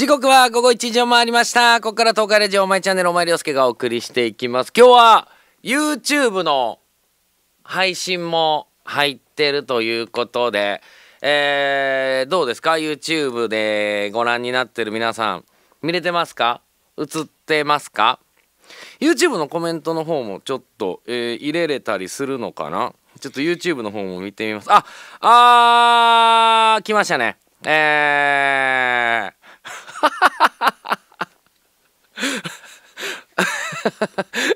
時刻は午後1時を回りましたここから東海ラジオお前チャンネルお前涼介がお送りしていきます今日は YouTube の配信も入ってるということで、えー、どうですか YouTube でご覧になってる皆さん見れてますか映ってますか YouTube のコメントの方もちょっと、えー、入れれたりするのかなちょっと YouTube の方も見てみますああー来ましたねえー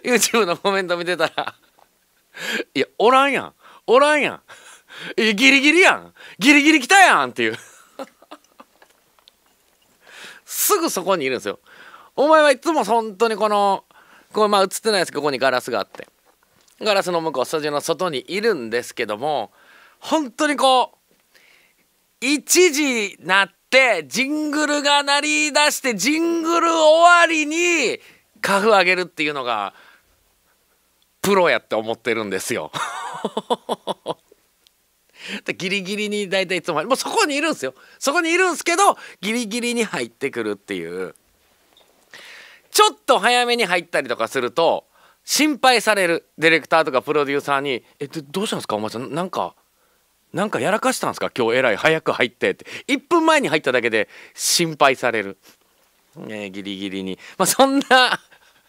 YouTube のコメント見てたらいや、おらんやん。おらんやん。えギリギリやん。ギリギリ来たやんっていうすぐそこにいるんですよ。お前はいつも本当にこの、これまあ映ってないですけど、ここにガラスがあって。ガラスの向こう、スタジオの外にいるんですけども、本当にこう、1時なって、、ジングルが鳴り出して、ジングル終わりに、カフあげるっていうのが、プロやって思ってるんですよ。でギリギリに大体いつももうそこにいるんですよそこにいるんですけどギリギリに入ってくるっていうちょっと早めに入ったりとかすると心配されるディレクターとかプロデューサーに「えどうしたんですかお前さんなんかなんかやらかしたんですか今日えらい早く入ってって1分前に入っただけで心配される、えー、ギリギリにまあそんな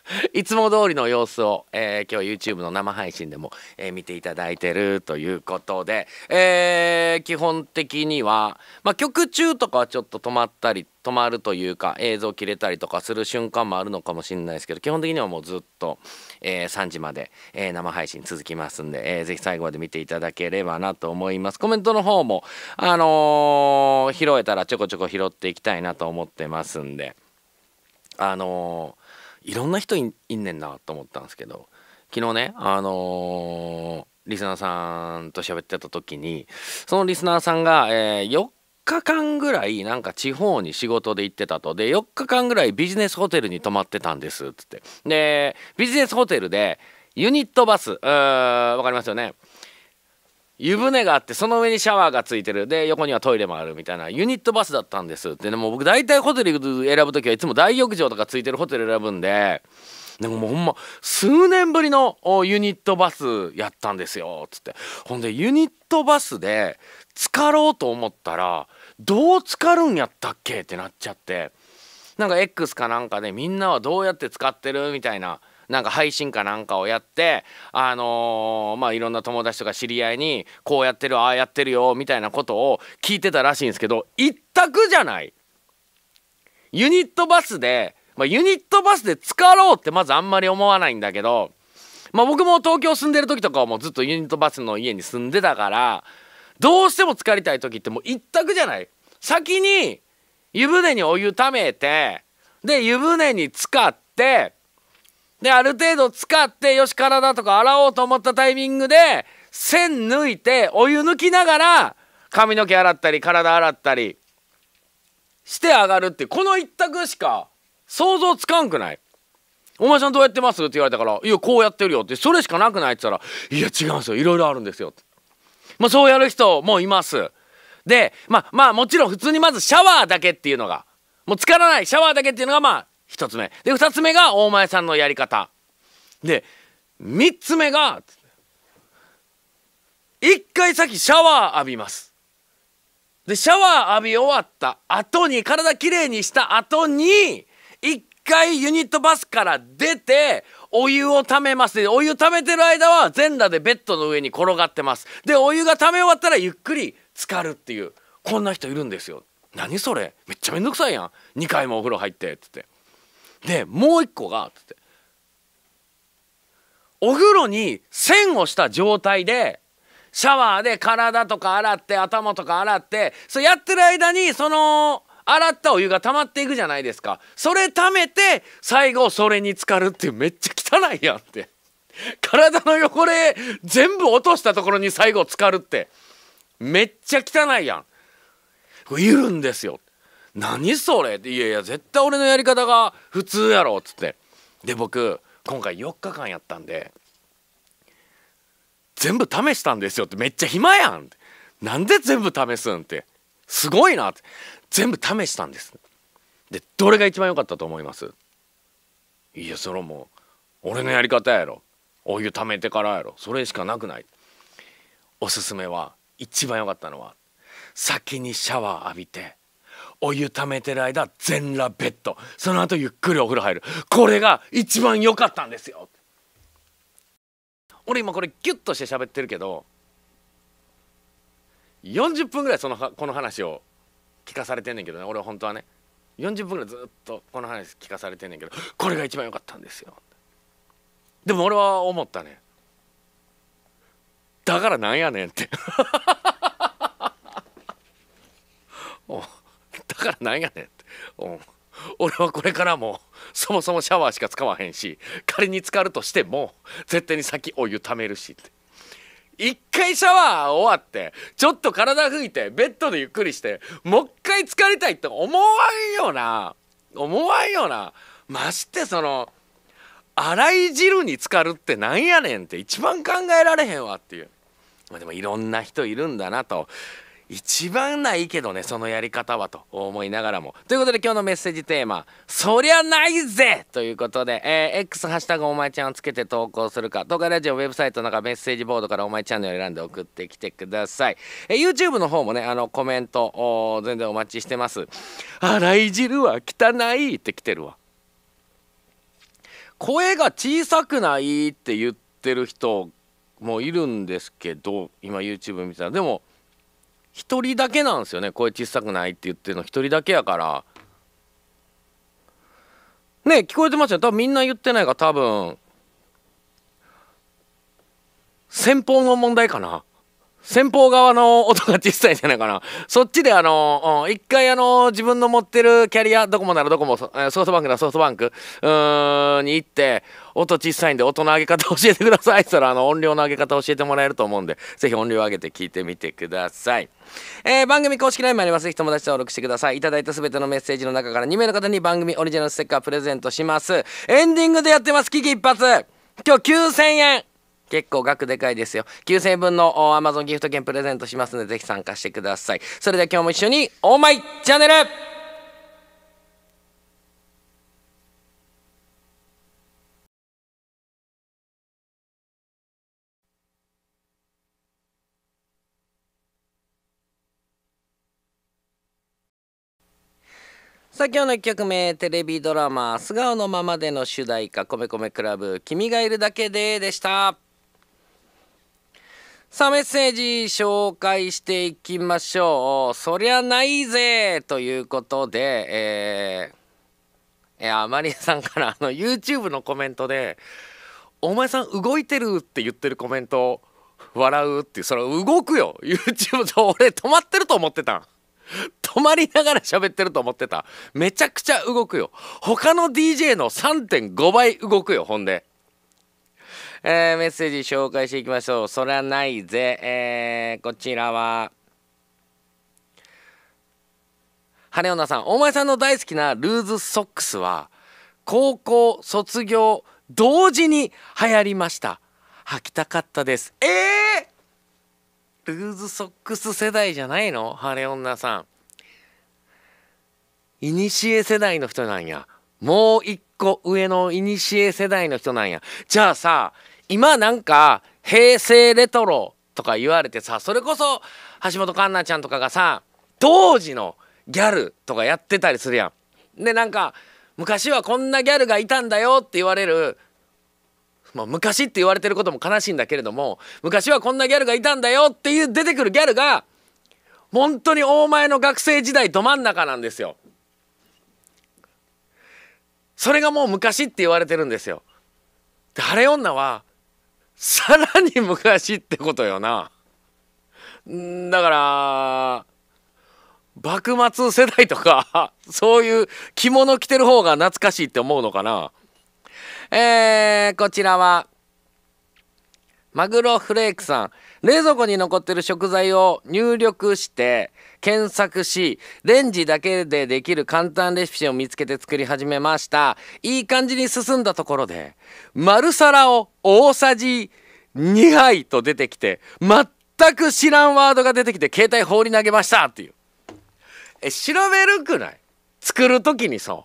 いつも通りの様子を、えー、今日 YouTube の生配信でも、えー、見ていただいてるということで、えー、基本的には、まあ、曲中とかはちょっと止まったり止まるというか映像切れたりとかする瞬間もあるのかもしれないですけど基本的にはもうずっと、えー、3時まで、えー、生配信続きますんで、えー、ぜひ最後まで見ていただければなと思いますコメントの方もあのー、拾えたらちょこちょこ拾っていきたいなと思ってますんであのーいろんな人いんねんなと思ったんですけど昨日ねあのー、リスナーさんと喋ってた時にそのリスナーさんが、えー、4日間ぐらいなんか地方に仕事で行ってたとで4日間ぐらいビジネスホテルに泊まってたんですっつってでビジネスホテルでユニットバスわかりますよね湯船があってその上にシャワーがついてるで横にはトイレもあるみたいなユニットバスだったんですってでも僕大体ホテル選ぶ時はいつも大浴場とかついてるホテル選ぶんででももうほんま数年ぶりのユニットバスやったんですよつってほんでユニットバスで浸かろうと思ったらどう浸かるんやったっけってなっちゃってなんか X かなんかでみんなはどうやって使ってるみたいな。なんか配信かなんかをやってあのー、まあいろんな友達とか知り合いにこうやってるああやってるよみたいなことを聞いてたらしいんですけど一択じゃないユニットバスで、まあ、ユニットバスで使ろうってまずあんまり思わないんだけど、まあ、僕も東京住んでる時とかはもうずっとユニットバスの家に住んでたからどうしても使いたい時ってもう一択じゃない先に湯船にお湯ためてで湯船に使ってである程度使ってよし体とか洗おうと思ったタイミングで線抜いてお湯抜きながら髪の毛洗ったり体洗ったりして上がるってこの一択しか想像つかんくないお前さんどうやってますって言われたから「いやこうやってるよ」って「それしかなくない?」って言ったら「いや違うんですよいろいろあるんですよ」まあそうやる人もいます。でまあまあもちろん普通にまずシャワーだけっていうのがもうつからないシャワーだけっていうのがまあ一つ目で2つ目が大前さんのやり方で3つ目が1回先シャワー浴びますでシャワー浴び終わった後に体きれいにした後に1回ユニットバスから出てお湯をためますでお湯ためてる間は全裸でベッドの上に転がってますでお湯がため終わったらゆっくり浸かるっていうこんな人いるんですよ何それめっちゃめんどくさいやん2回もお風呂入ってっつってでもう一個が」つってお風呂に栓をした状態でシャワーで体とか洗って頭とか洗ってそやってる間にその洗ったお湯が溜まっていくじゃないですかそれ溜めて最後それに浸かるってめっちゃ汚いやんって体の汚れ全部落としたところに最後浸かるってめっちゃ汚いやんいるんですよ何それっていやいや絶対俺のやり方が普通やろっつってで僕今回4日間やったんで全部試したんですよってめっちゃ暇やんなんで全部試すんってすごいなって全部試したんですでどれが一番良かったと思いますいやそれもう俺のやり方やろお湯ためてからやろそれしかなくないおすすめは一番良かったのは先にシャワー浴びてお湯溜めてる間全裸ベッドその後ゆっくりお風呂入るこれが一番良かったんですよ俺今これギュッとして喋ってるけど40分ぐらいそのこの話を聞かされてんねんけどね俺本当はね40分ぐらいずっとこの話聞かされてんねんけどこれが一番良かったんですよでも俺は思ったねだからなんやねんってお からなんやねんって、うん、俺はこれからもそもそもシャワーしか使わへんし仮に浸かるとしても絶対に先お湯ためるしって一回シャワー終わってちょっと体拭いてベッドでゆっくりしてもう一回かりたいって思わんよな思わんよなましてその洗い汁に浸かるってなんやねんって一番考えられへんわっていう。まあ、でもいろんな人いるんだなと一番ないけどねそのやり方はと思いながらもということで今日のメッセージテーマ「そりゃないぜ!」ということで、えー、X ハッシュタグお前ちゃんをつけて投稿するか東海ラジオウェブサイトの中メッセージボードからお前チャンネル選んで送ってきてください、えー、YouTube の方もねあのコメント全然お待ちしてます洗い汁は汚いって来てるわ声が小さくないって言ってる人もいるんですけど今 YouTube 見たらでも1人だけなんですよね声小さくないって言ってるの1人だけやからね聞こえてますよ多分みんな言ってないが多分先方の問題かな先方側の音が小さいんじゃないかな。そっちであの、一回あの、自分の持ってるキャリア、ドコモならドコモ、ソフトバンクならソフトバンク、うーん、に行って、音小さいんで音の上げ方 教えてくださいってったら、あの、音量の上げ方教えてもらえると思うんで、ぜひ音量上げて聞いてみてください。えー、番組公式 LINE もあります。ぜひ友達登録してください。いただいたすべてのメッセージの中から2名の方に番組オリジナルステッカープレゼントします。エンディングでやってます。危機一発今日9000円結構額でかいですよ9000円分のアマゾンギフト券プレゼントしますのでぜひ参加してくださいそれでは今日も一緒にオーマイチャンネルさあ今日の1曲目テレビドラマ「素顔のままで」の主題歌「米米クラブ君がいるだけで」でした。さあメッセージ紹介していきましょう。そりゃないぜということで、えー、えー、マリアさんからあの YouTube のコメントで「お前さん動いてる」って言ってるコメント笑うっていうそれ動くよ YouTube と俺止まってると思ってたん。止まりながら喋ってると思ってためちゃくちゃ動くよ他の DJ の3.5倍動くよほんで。えー、メッセージ紹介していきましょう。そらないぜ。えー、こちらは、羽女さん、お前さんの大好きなルーズソックスは、高校卒業同時に流行りました。履きたかったです。えー、ルーズソックス世代じゃないの晴れ女さん。いにしえ世代の人なんや。もう一個上のいにしえ世代の人なんや。じゃあさ、今なんか平成レトロとか言われてさそれこそ橋本環奈ちゃんとかがさ当時のギャルとかやってたりするやん。でなんか昔はこんなギャルがいたんだよって言われる、まあ、昔って言われてることも悲しいんだけれども昔はこんなギャルがいたんだよっていう出てくるギャルが本当に大前の学生時代ど真ん中なんですよ。それがもう昔って言われてるんですよ。で晴れ女はさらに昔ってことよなだから幕末世代とかそういう着物着てる方が懐かしいって思うのかなえー、こちらはマグロフレークさん、冷蔵庫に残ってる食材を入力して、検索し、レンジだけでできる簡単レシピを見つけて作り始めました。いい感じに進んだところで、丸皿を大さじ2杯と出てきて、全く知らんワードが出てきて、携帯放り投げましたっていう。え、調べるくない作る時にさ、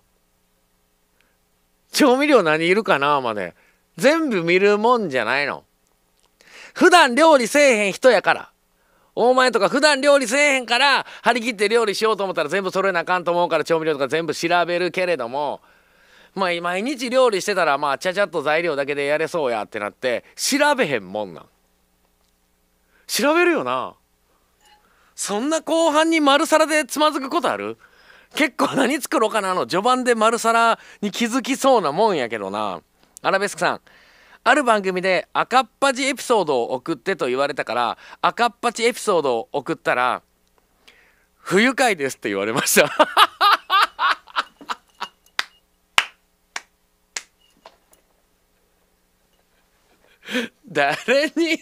調味料何いるかなまで、全部見るもんじゃないの。普段料理せえへん人やから。お前とか普段料理せえへんから張り切って料理しようと思ったら全部揃えなあかんと思うから調味料とか全部調べるけれどもまあ毎日料理してたらまあちゃちゃっと材料だけでやれそうやってなって調べへんもんなん調べるよなそんな後半に丸皿でつまずくことある結構何作ろうかなの序盤で丸皿に気づきそうなもんやけどなアラベスクさんある番組で赤っ恥エピソードを送ってと言われたから赤っ恥エピソードを送ったら不愉快ですって言われました 誰に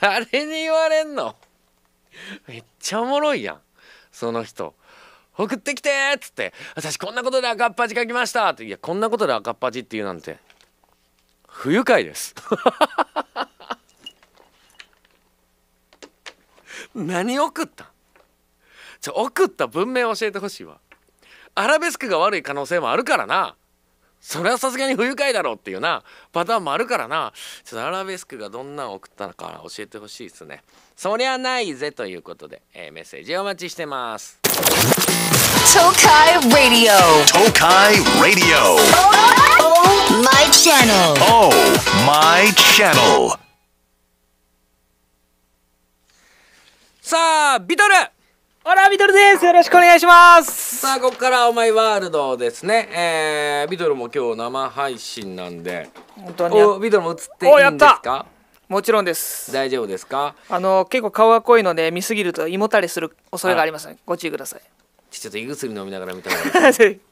誰に言われんのめっちゃおもろいやんその人送ってきてっつって私こんなことで赤っ恥書きましたっていやこんなことで赤っ恥って言うなんて不愉快です 何送ったちょ送った文明教えてほしいわアラベスクが悪い可能性もあるからなそれはさすがに不愉快だろうっていうなパターンもあるからなちょっとアラベスクがどんなん送ったのか教えてほしいですねそりゃないぜということで、えー、メッセージお待ちしてます東海ラディオ東海ラディオさあビトルオら、ビトルですよろしくお願いしますさあここからお前ワールドですねえー、ビトルも今日生配信なんで本当におビトルも映っていいんですかもちろんです大丈夫ですかあの結構顔が濃いので見すぎると胃もたれする恐れがあります、ね、ご注意くださいちょっと胃薬飲みながら見た方いい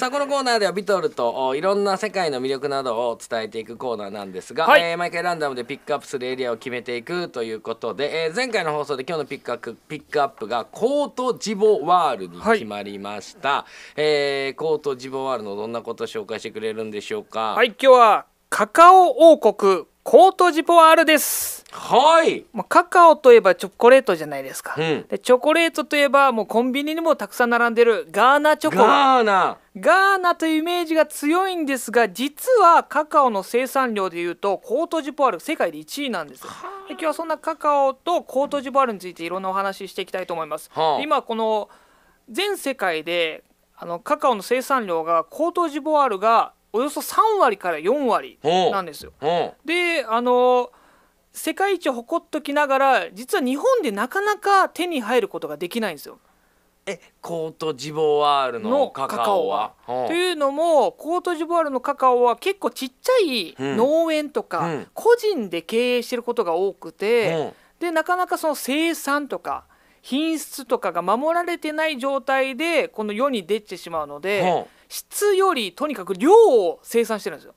さあこのコーナーではビトルといろんな世界の魅力などを伝えていくコーナーなんですが、はい、えー、毎回ランダムでピックアップするエリアを決めていくということで、えー、前回の放送で今日のピックアップピックアップがコートジボワールに決まりました、はい、えー、コートジボワールのどんなことを紹介してくれるんでしょうかはい今日はカカオ王国コートジポワールですはいまあ、カカオといえばチョコレートじゃないですか、うん、でチョコレートといえばもうコンビニにもたくさん並んでるガーナチョコガーナガーナというイメージが強いんですが実はカカオの生産量でいうとコートジボワール世界で1位なんですで今日はそんなカカオとコートジボワールについていろんなお話ししていきたいと思います、はあ、今この全世界であのカカオの生産量がコートジボワールがおよそ3割から4割なんですよ。であの世界一を誇っときながら実は日本でなかなか手に入ることができないんですよ。えコートジボワールのカカオは。というのもコートジボワールのカカオは結構ちっちゃい農園とか、うん、個人で経営してることが多くて、うん、でなかなかその生産とか品質とかが守られてない状態でこの世に出てしまうので。うん質よりとにかく量を生産してるんですよ。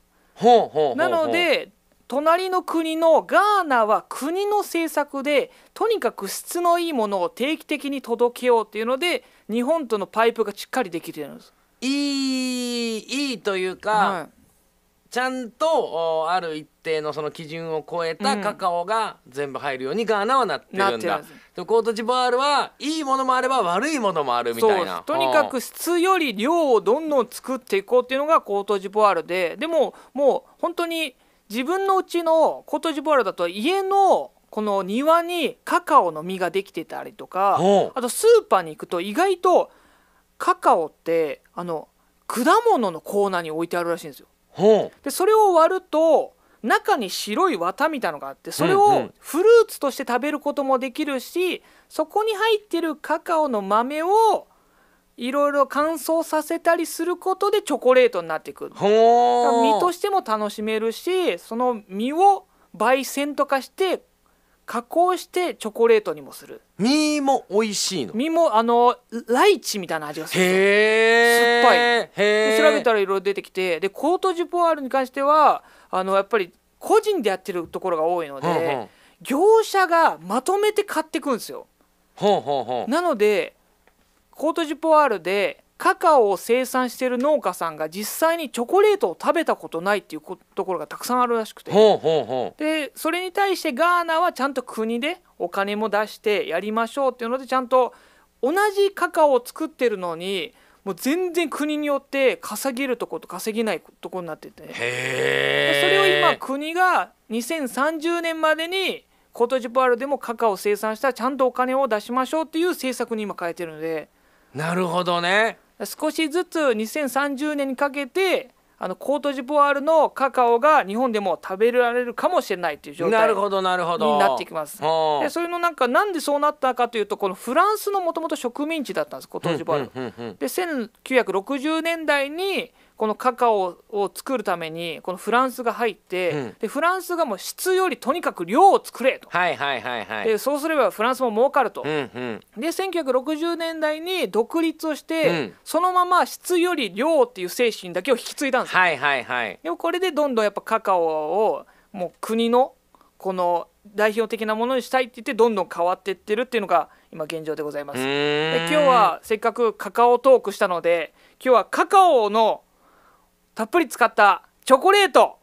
なので隣の国のガーナは国の政策でとにかく質のいいものを定期的に届けようっていうので日本とのパイプがしっかりできてるんです。いいいいというか、はい、ちゃんとある一定のその基準を超えたカカオが全部入るようにガーナはなってるんだ。うんコートジボワールはいいものもあれば悪いものもあるみたいなとにかく質より量をどんどん作っていこうっていうのがコートジボワールででももう本当に自分のうちのコートジボワールだと家のこの庭にカカオの実ができてたりとかあとスーパーに行くと意外とカカオってあの果物のコーナーに置いてあるらしいんですよ。でそれを割ると中に白い綿みたいのがあってそれをフルーツとして食べることもできるしそこに入ってるカカオの豆をいろいろ乾燥させたりすることでチョコレートになっていく身としても楽しめるしその身を焙煎とかして加工してチョコレートにもする身も美味しいの身もあのライチみたいな味がするへえ酸っぱいへ調べたらいろいろ出てきてでコートジュポワールに関してはあのやっぱり個人でやってるところが多いので、うう業者がまとめて買ってくんですよ、うほうほうなのでコートジュポワールでカカオを生産している農家さんが実際にチョコレートを食べたことないっていうところがたくさんあるらしくてでそれに対してガーナはちゃんと国でお金も出してやりましょうっていうのでちゃんと同じカカオを作ってるのにもう全然国によって稼げるとこと稼げないとこになっててそれを今国が2030年までにコートジボワールでもカカオを生産したらちゃんとお金を出しましょうっていう政策に今変えてるのでなるほどね少しずつ2030年にかけてあのコートジボワールのカカオが日本でも食べられるかもしれないという状態なるほどなるほどになってきます。でそれのなんかなんでそうなったかというとこのフランスのもともと植民地だったんですコートジボワール。で1960年代にこのカカオを作るためにこのフランスが入って、うん、でフランスがもう質よりとにかく量を作れと、はいはいはいはい、でそうすればフランスも儲かると、うんうん、で1960年代に独立をして、うん、そのまま質より量っていう精神だけを引き継いだんですよ、はいはいはい、でもこれでどんどんやっぱカカオをもう国のこの代表的なものにしたいって言ってどんどん変わっていってるっていうのが今現状でございますで今日はせっかくカカオトークしたので今日はカカオの「たっぷり使ったチョコレート、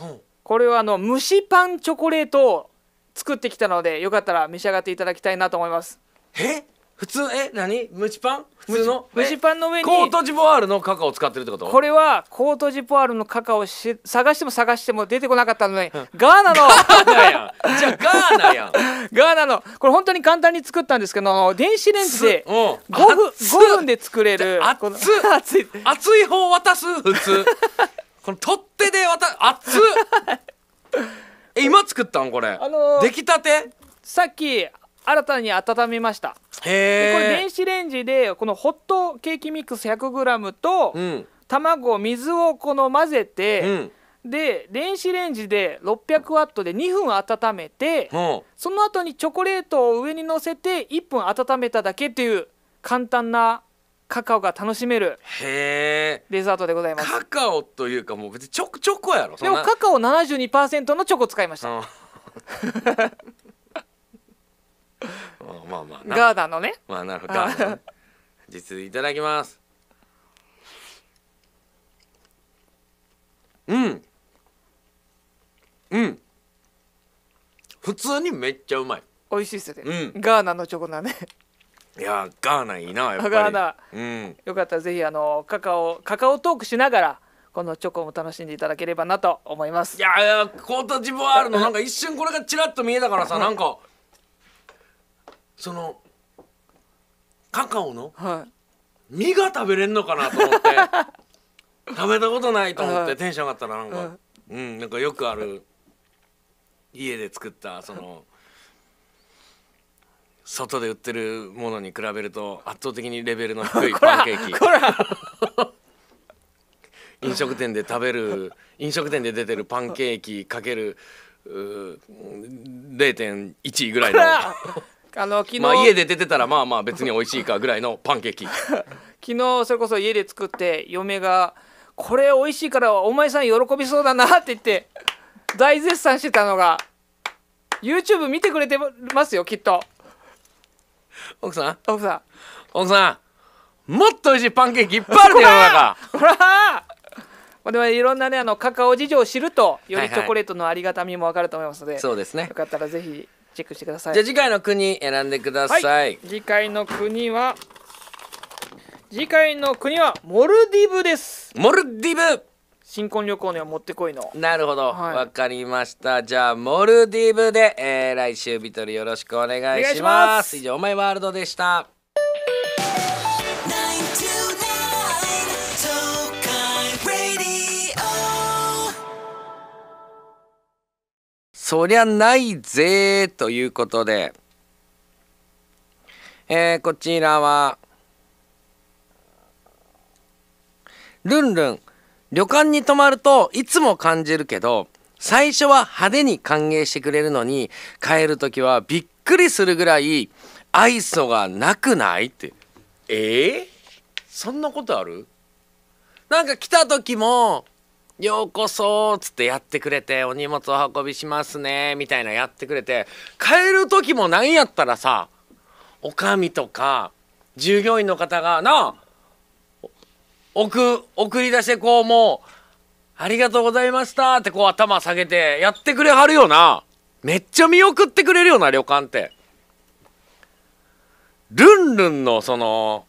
うん、これはあの蒸しパンチョコレートを作ってきたのでよかったら召し上がっていただきたいなと思いますえ普通え何蒸しパン普通の蒸しパンの上にコートジボワールのカカオを使ってるってことこれはコートジボワールのカカオをし探しても探しても出てこなかったので、ね、ガーナのじゃあガーナやん ガーナのこれ本当に簡単に作ったんですけど電子レンジで5分 ,5 分で作れる 熱い熱い方渡す普通この取っ手で渡熱っえ今作ったのこれあのー、出来たてさっき新たに温めましたへえこれ電子レンジでこのホットケーキミックス 100g と、うん、卵水をこの混ぜて、うん、で電子レンジで600ワットで2分温めて、うん、その後にチョコレートを上にのせて1分温めただけっていう簡単なカカオが楽しめるへデザートでございますカカオというかもう別にチョコチョコやろでもカカオ72%のチョコ使いました、まあまあまあ。ガーダのねまあなるほど実いただきますうんうん普通にめっちゃうまい美味しいっすね、うん、ガーナのチョコだねいやガーナいいなやっぱりガーナ、うん、よかったらぜひあのカカオカカオトークしながらこのチョコも楽しんでいただければなと思いますいやいやコートジボワールのなんか一瞬これがちらっと見えたからさなんかそのカカオの実が食べれんのかなと思って、食べたことないと思ってテンション上がったらなんか、はい、うんなんかよくある家で作ったその。外で売ってるものに比べると圧倒的にレベルの低い パンケーキ 飲食店で食べる飲食店で出てるパンケーキかける0.1ぐらいのあの昨日、まあ、家で出てたらまあまあ別に美味しいかぐらいのパンケーキ 昨日それこそ家で作って嫁が「これ美味しいからお前さん喜びそうだな」って言って大絶賛してたのが YouTube 見てくれてますよきっと奥さん奥さん奥さんもっと美味しいパンケーキいっぱいあるね世の中ほらまあ、でもいろんなねあのカカオ事情を知るとよりチョコレートのありがたみも分かると思いますので、はいはい、そうですねよかったらぜひチェックしてくださいじゃあ次回の国選んでください、はい、次回の国は次回の国はモルディブですモルディブ新婚旅行にはもってこいのなるほどわ、はい、かりましたじゃあモルディブで、えー、来週ビトルよろしくお願いします以上お前ワールドでしたそりゃないぜということで、えー、こちらは、ルンルン、旅館に泊まるといつも感じるけど、最初は派手に歓迎してくれるのに、帰る時はびっくりするぐらい、愛想がなくないって。えー、そんなことあるなんか来た時もようこそっつってやってくれて、お荷物お運びしますね、みたいなやってくれて、帰る時もなんやったらさ、おかみとか、従業員の方が、なあ、送、送り出してこう、もう、ありがとうございましたってこう頭下げてやってくれはるよな。めっちゃ見送ってくれるよな、旅館って。ルンルンのその、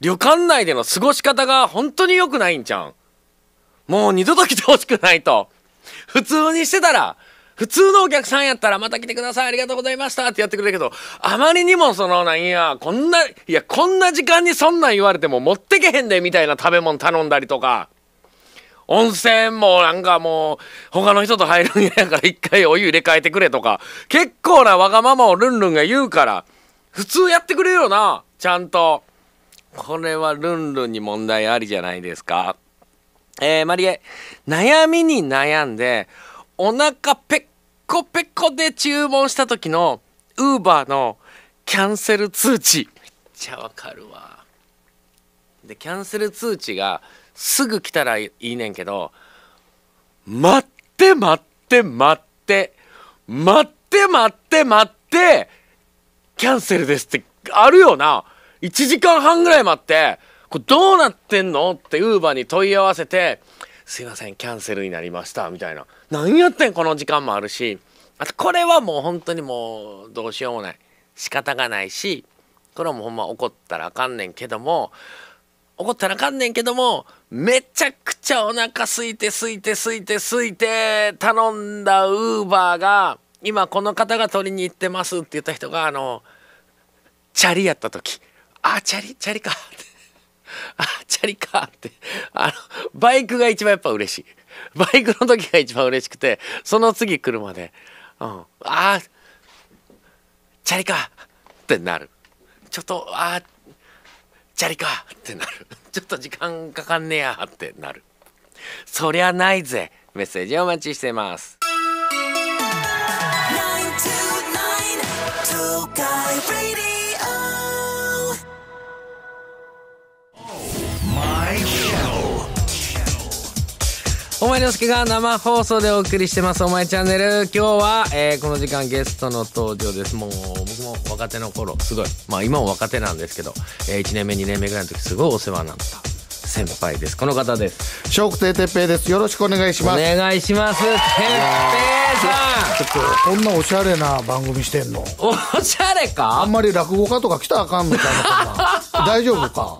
旅館内での過ごし方が本当に良くないんちゃうんもう二度と来てほしくないと。普通にしてたら、普通のお客さんやったらまた来てくださいありがとうございましたってやってくれるけど、あまりにもその、なんや、こんな、いや、こんな時間にそんなん言われても持ってけへんでみたいな食べ物頼んだりとか、温泉もなんかもう、他の人と入るんやから一回お湯入れ替えてくれとか、結構なわがままをルンルンが言うから、普通やってくれるよな、ちゃんと。これはルンルンに問題ありじゃないですか。えー、マリエ、悩みに悩んで、お腹ペッコペコで注文した時の、ウーバーのキャンセル通知。めっちゃわかるわ。で、キャンセル通知がすぐ来たらいいねんけど、待って待って待って、待って待って待って、キャンセルですってあるよな。1時間半ぐらい待って、これどうなってんのってウーバーに問い合わせて、すいません、キャンセルになりました、みたいな。何やってんこの時間もあるし。あと、これはもう本当にもう、どうしようもない。仕方がないし、これはもうほんま怒ったらあかんねんけども、怒ったらあかんねんけども、めちゃくちゃお腹すいてすいてすいてすいて、頼んだウーバーが、今この方が取りに行ってますって言った人が、あの、チャリやった時、あ、チャリ、チャリかって。あ、チャリかって。あの、バイクが一番やっぱ嬉しい。バイクの時が一番嬉しくて、その次車で、うん。ああ、チャリかってなる。ちょっと、ああ、チャリかってなる。ちょっと時間かかんねやってなる。そりゃないぜ。メッセージお待ちしてます。9 2お前のすけが生放送でお送りしてます、お前チャンネル。今日は、えー、この時間ゲストの登場です。もう、僕も若手の頃、すごい。まあ今も若手なんですけど、えー、1年目、2年目ぐらいの時、すごいお世話になった。先輩ですこの方ですショー笑福亭哲平ですよろしくお願いしますお願いします哲平さんちょっと、こんなおしゃれな番組してんのおしゃれかあんまり落語家とか来たらあかんみたいな 大丈夫か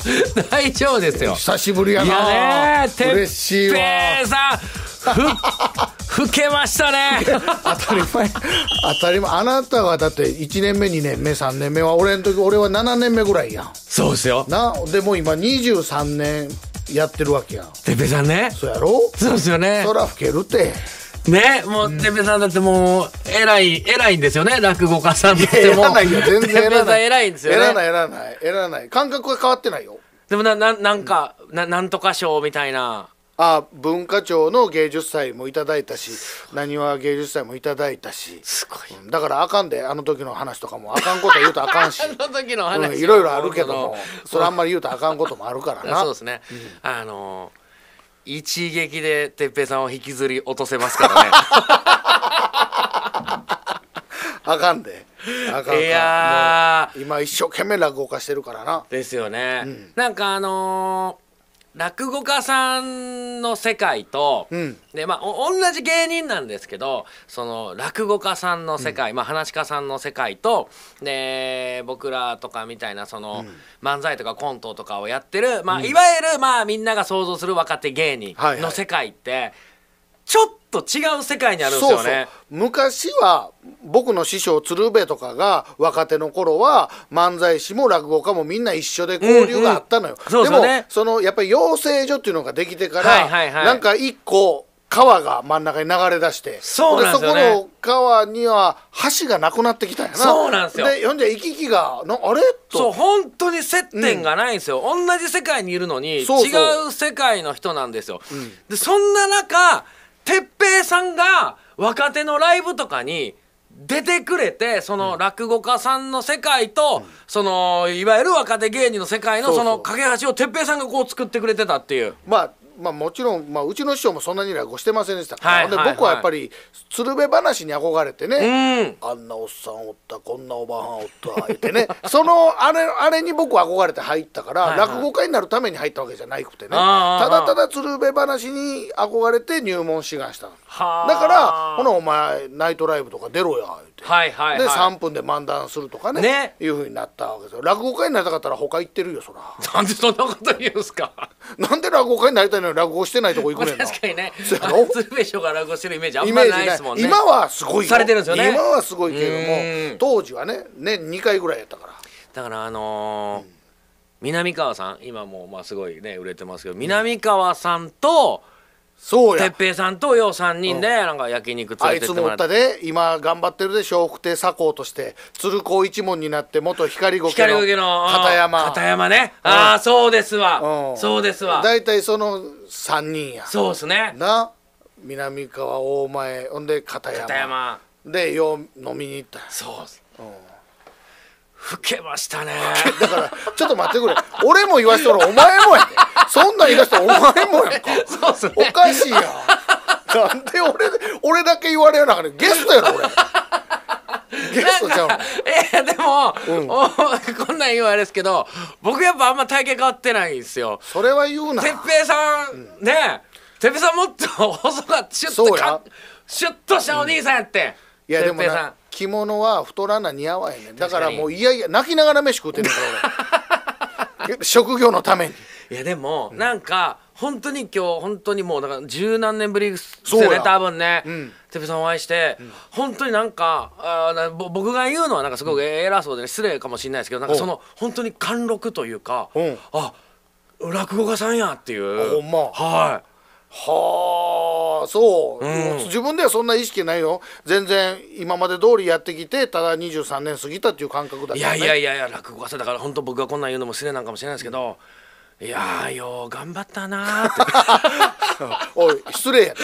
大丈夫ですよ久しぶりやないやね哲平さんふ 老けましたね 当たり前当たり前あなたがだって1年目2年目3年目は俺の時俺は7年目ぐらいやんそうですよなでも今23年やってるわけやんてぺさんねそうやろそうですよねそら老けるってねもう、てぺさんだってもう、偉い、偉いんですよね、落語家さんっても。偉ないよ、全然偉ない。偉いんですよね。偉ない、偉ない、偉ない。感覚は変わってないよ。でもな、ななんか、ななんとか賞みたいな。あ文化庁の芸術祭もいただいたしなにわ芸術祭もいただいたしすごい、うん、だからあかんであの時の話とかもあかんこと言うとあかんし あの時の話、うん、いろいろあるけどもそれあんまり言うとあかんこともあるからな そうですね、うん、あの一撃で哲平さんを引きずり落とせますからね あかんであかんいや今一生懸命落語化してるからなですよね、うん、なんかあのー落語家さんの世界と、うん、でまあ同じ芸人なんですけどその落語家さんの世界、うん、まあ話家さんの世界とで僕らとかみたいなその、うん、漫才とかコントとかをやってる、まあ、いわゆるまあみんなが想像する若手芸人の世界って、はいはい、ちょっとと違う世界にあるんですよね昔は僕の師匠鶴瓶とかが若手の頃は漫才師も落語家もみんな一緒で交流があったのよ、でも、そのやっぱり養成所っていうのができてから、なんか一個川が真ん中に流れ出してそ、ね、そこの川には橋がなくなってきたんやなそうなんですよで読んじゃ行き来がなあれとそう本当に接点がないんですよ、うん、同じ世界にいるのに違う世界の人なんですよ、うん、でそんな中哲平さんが若手のライブとかに出てくれてその落語家さんの世界と、そのいわゆる若手芸人の世界のその架け橋を哲平さんがこう作ってくれてたっていう。まあまあ、もちろん、まあ、うちの師匠もそんなに落語してませんでしたはいで僕はやっぱり鶴瓶話に憧れてね、うん、あんなおっさんおったこんなおばはんおったってね そのあれあれに僕は憧れて入ったから、はいはい、落語家になるために入ったわけじゃなくてねただただ鶴瓶話に憧れて入門志願しただからほなお前ナイトライブとか出ろやて、はいはいはい、で3分で漫談するとかねねいうふうになったわけですよ落語家になりたかったら他行ってるよそら なんでそんなこと言うんすかなんで落語家になりたいのに落語してないとこ行くねんな確かにね鶴瓶師匠が落語してるイメージあんまりないですもんね、ね、今はすごいされてるんですよね今はすごいけれども当時はね年2回ぐらいやったからだからあのーうん、南川さん今もまあすごいね売れてますけど南川さんと、うんそうや哲平さんとよう3人でなんか焼肉連あれいてっつてもらっったで今頑張ってるで笑福亭左近として鶴光一門になって元光五家光の片山片山ねああそうですわそうですわ大体その3人やそうですねな南川大前ほんで片山片山でよう飲みに行ったんやそうっす老けましたねだからちょっと待ってくれ俺も言わしてお前もやそんなん言わしたらお前もやんか、ね、おかしいやんなんで俺俺だけ言われる中でゲストやろ俺ゲストちゃうのえー、でも、うん、おこんなん言うあれですけど僕やっぱあんま体型変わってないんですよそれは言うな哲平さん、うん、ね哲平さんもっと細かシュッとシュッとしたお兄さんやって、うん、いやでも着物は太らな似合わへんねんだからもういやいや泣きながら飯食うてんねん職業のためにいやでも、うん、なんか本当に今日本当にもうだから十何年ぶりですよね多分ね、うん、テペさんお会いして、うん、本当になんかあ僕が言うのはなんかすごく偉そうで、失礼かもしれないですけどなんかその本当に貫禄というか、うん、あ落語家さんやっていうほんまはいはあそう、うん、自分ではそんな意識ないよ全然今まで通りやってきてただ23年過ぎたっていう感覚だ、ね、いやいやいや落語家だから本当僕がこんなん言うのも失礼なんかもしれないですけど、いやよ頑張ったなーって おい失礼や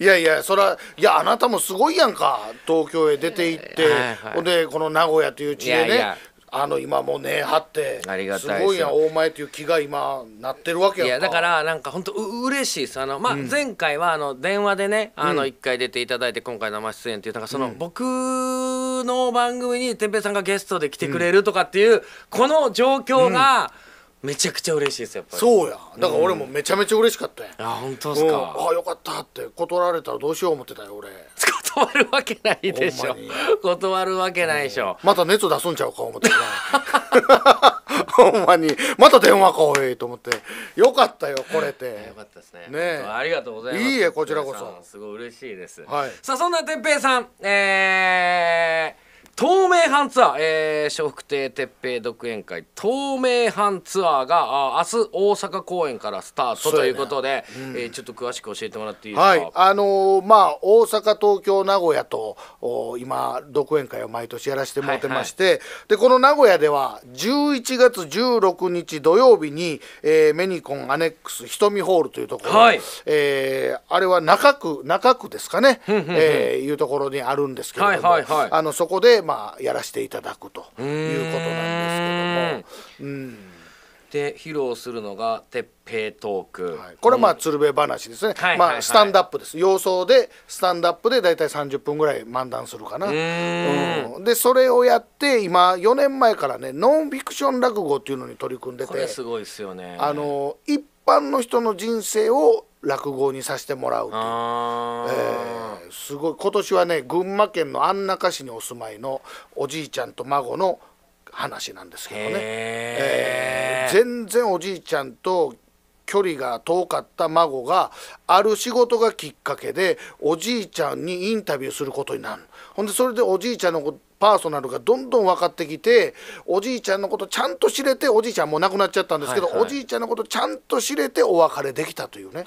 いやいやそらいやあなたもすごいやんか東京へ出て行って、はいはいでこの名古屋という地でねあの今もね根張ってありがたいすごいやん大前という気が今なってるわけやんいやだからなんか本当嬉しいですあの、まあ、前回はあの電話でねあの1回出ていただいて今回生出演っていうなんかその僕の番組に天平さんがゲストで来てくれるとかっていうこの状況が、うんめちゃくちゃ嬉しいですやっぱりそうやだから俺もめちゃめちゃ嬉しかったやん、あ本当ですか、うんあよかったって断られたらどうしよう思ってたよ俺断るわけないでしょ断るわけないでしょまた熱出すんちゃうか思ってね ほんまにまた電話かおいと思ってよかったよこれてよかったですねねありがとうございますいいえこちらこそすごい嬉しいです、はいさあそんなて平さんえー透明版ツアー、えー、笑福亭鉄平独演会透明版ツアーがあ明日大阪公演からスタートということで、ねうん、えー、ちょっと詳しく教えてもらっていいですか、はい、あのー、まあ大阪東京名古屋と今独演会を毎年やらせてもらってまして、はいはい、でこの名古屋では11月16日土曜日に、えー、メニコンアネックス瞳ホールというところ、はい、えー、あれは中区中区ですかね、えー、いうところにあるんですけれども、はいはいはい、あのそこで、まあまあ、やらせていただくということなんですけども。うんで披露するのが鉄平トーク、はい、これはまあ鶴瓶話ですね、うん、まあスタンダップです、様相でスタンダップで大体30分ぐらい漫談するかな、うん、でそれをやって今4年前からねノンフィクション落語っていうのに取り組んでてこれすごいですよねあの一般の人の人生を落語にさせてもらうという、えー、すごい今年はね群馬県の安中市にお住まいのおじいちゃんと孫の話なんですけどね、えー、全然おじいちゃんと距離が遠かった孫がある仕事がきっかけでおじいちゃんにインタビューすることになるほんでそれでおじいちゃんのことパーソナルがどんどん分かってきておじいちゃんのことちゃんと知れておじいちゃんも亡くなっちゃったんですけど、はいはい、おじいちゃんのことちゃんと知れてお別れできたというね。めっ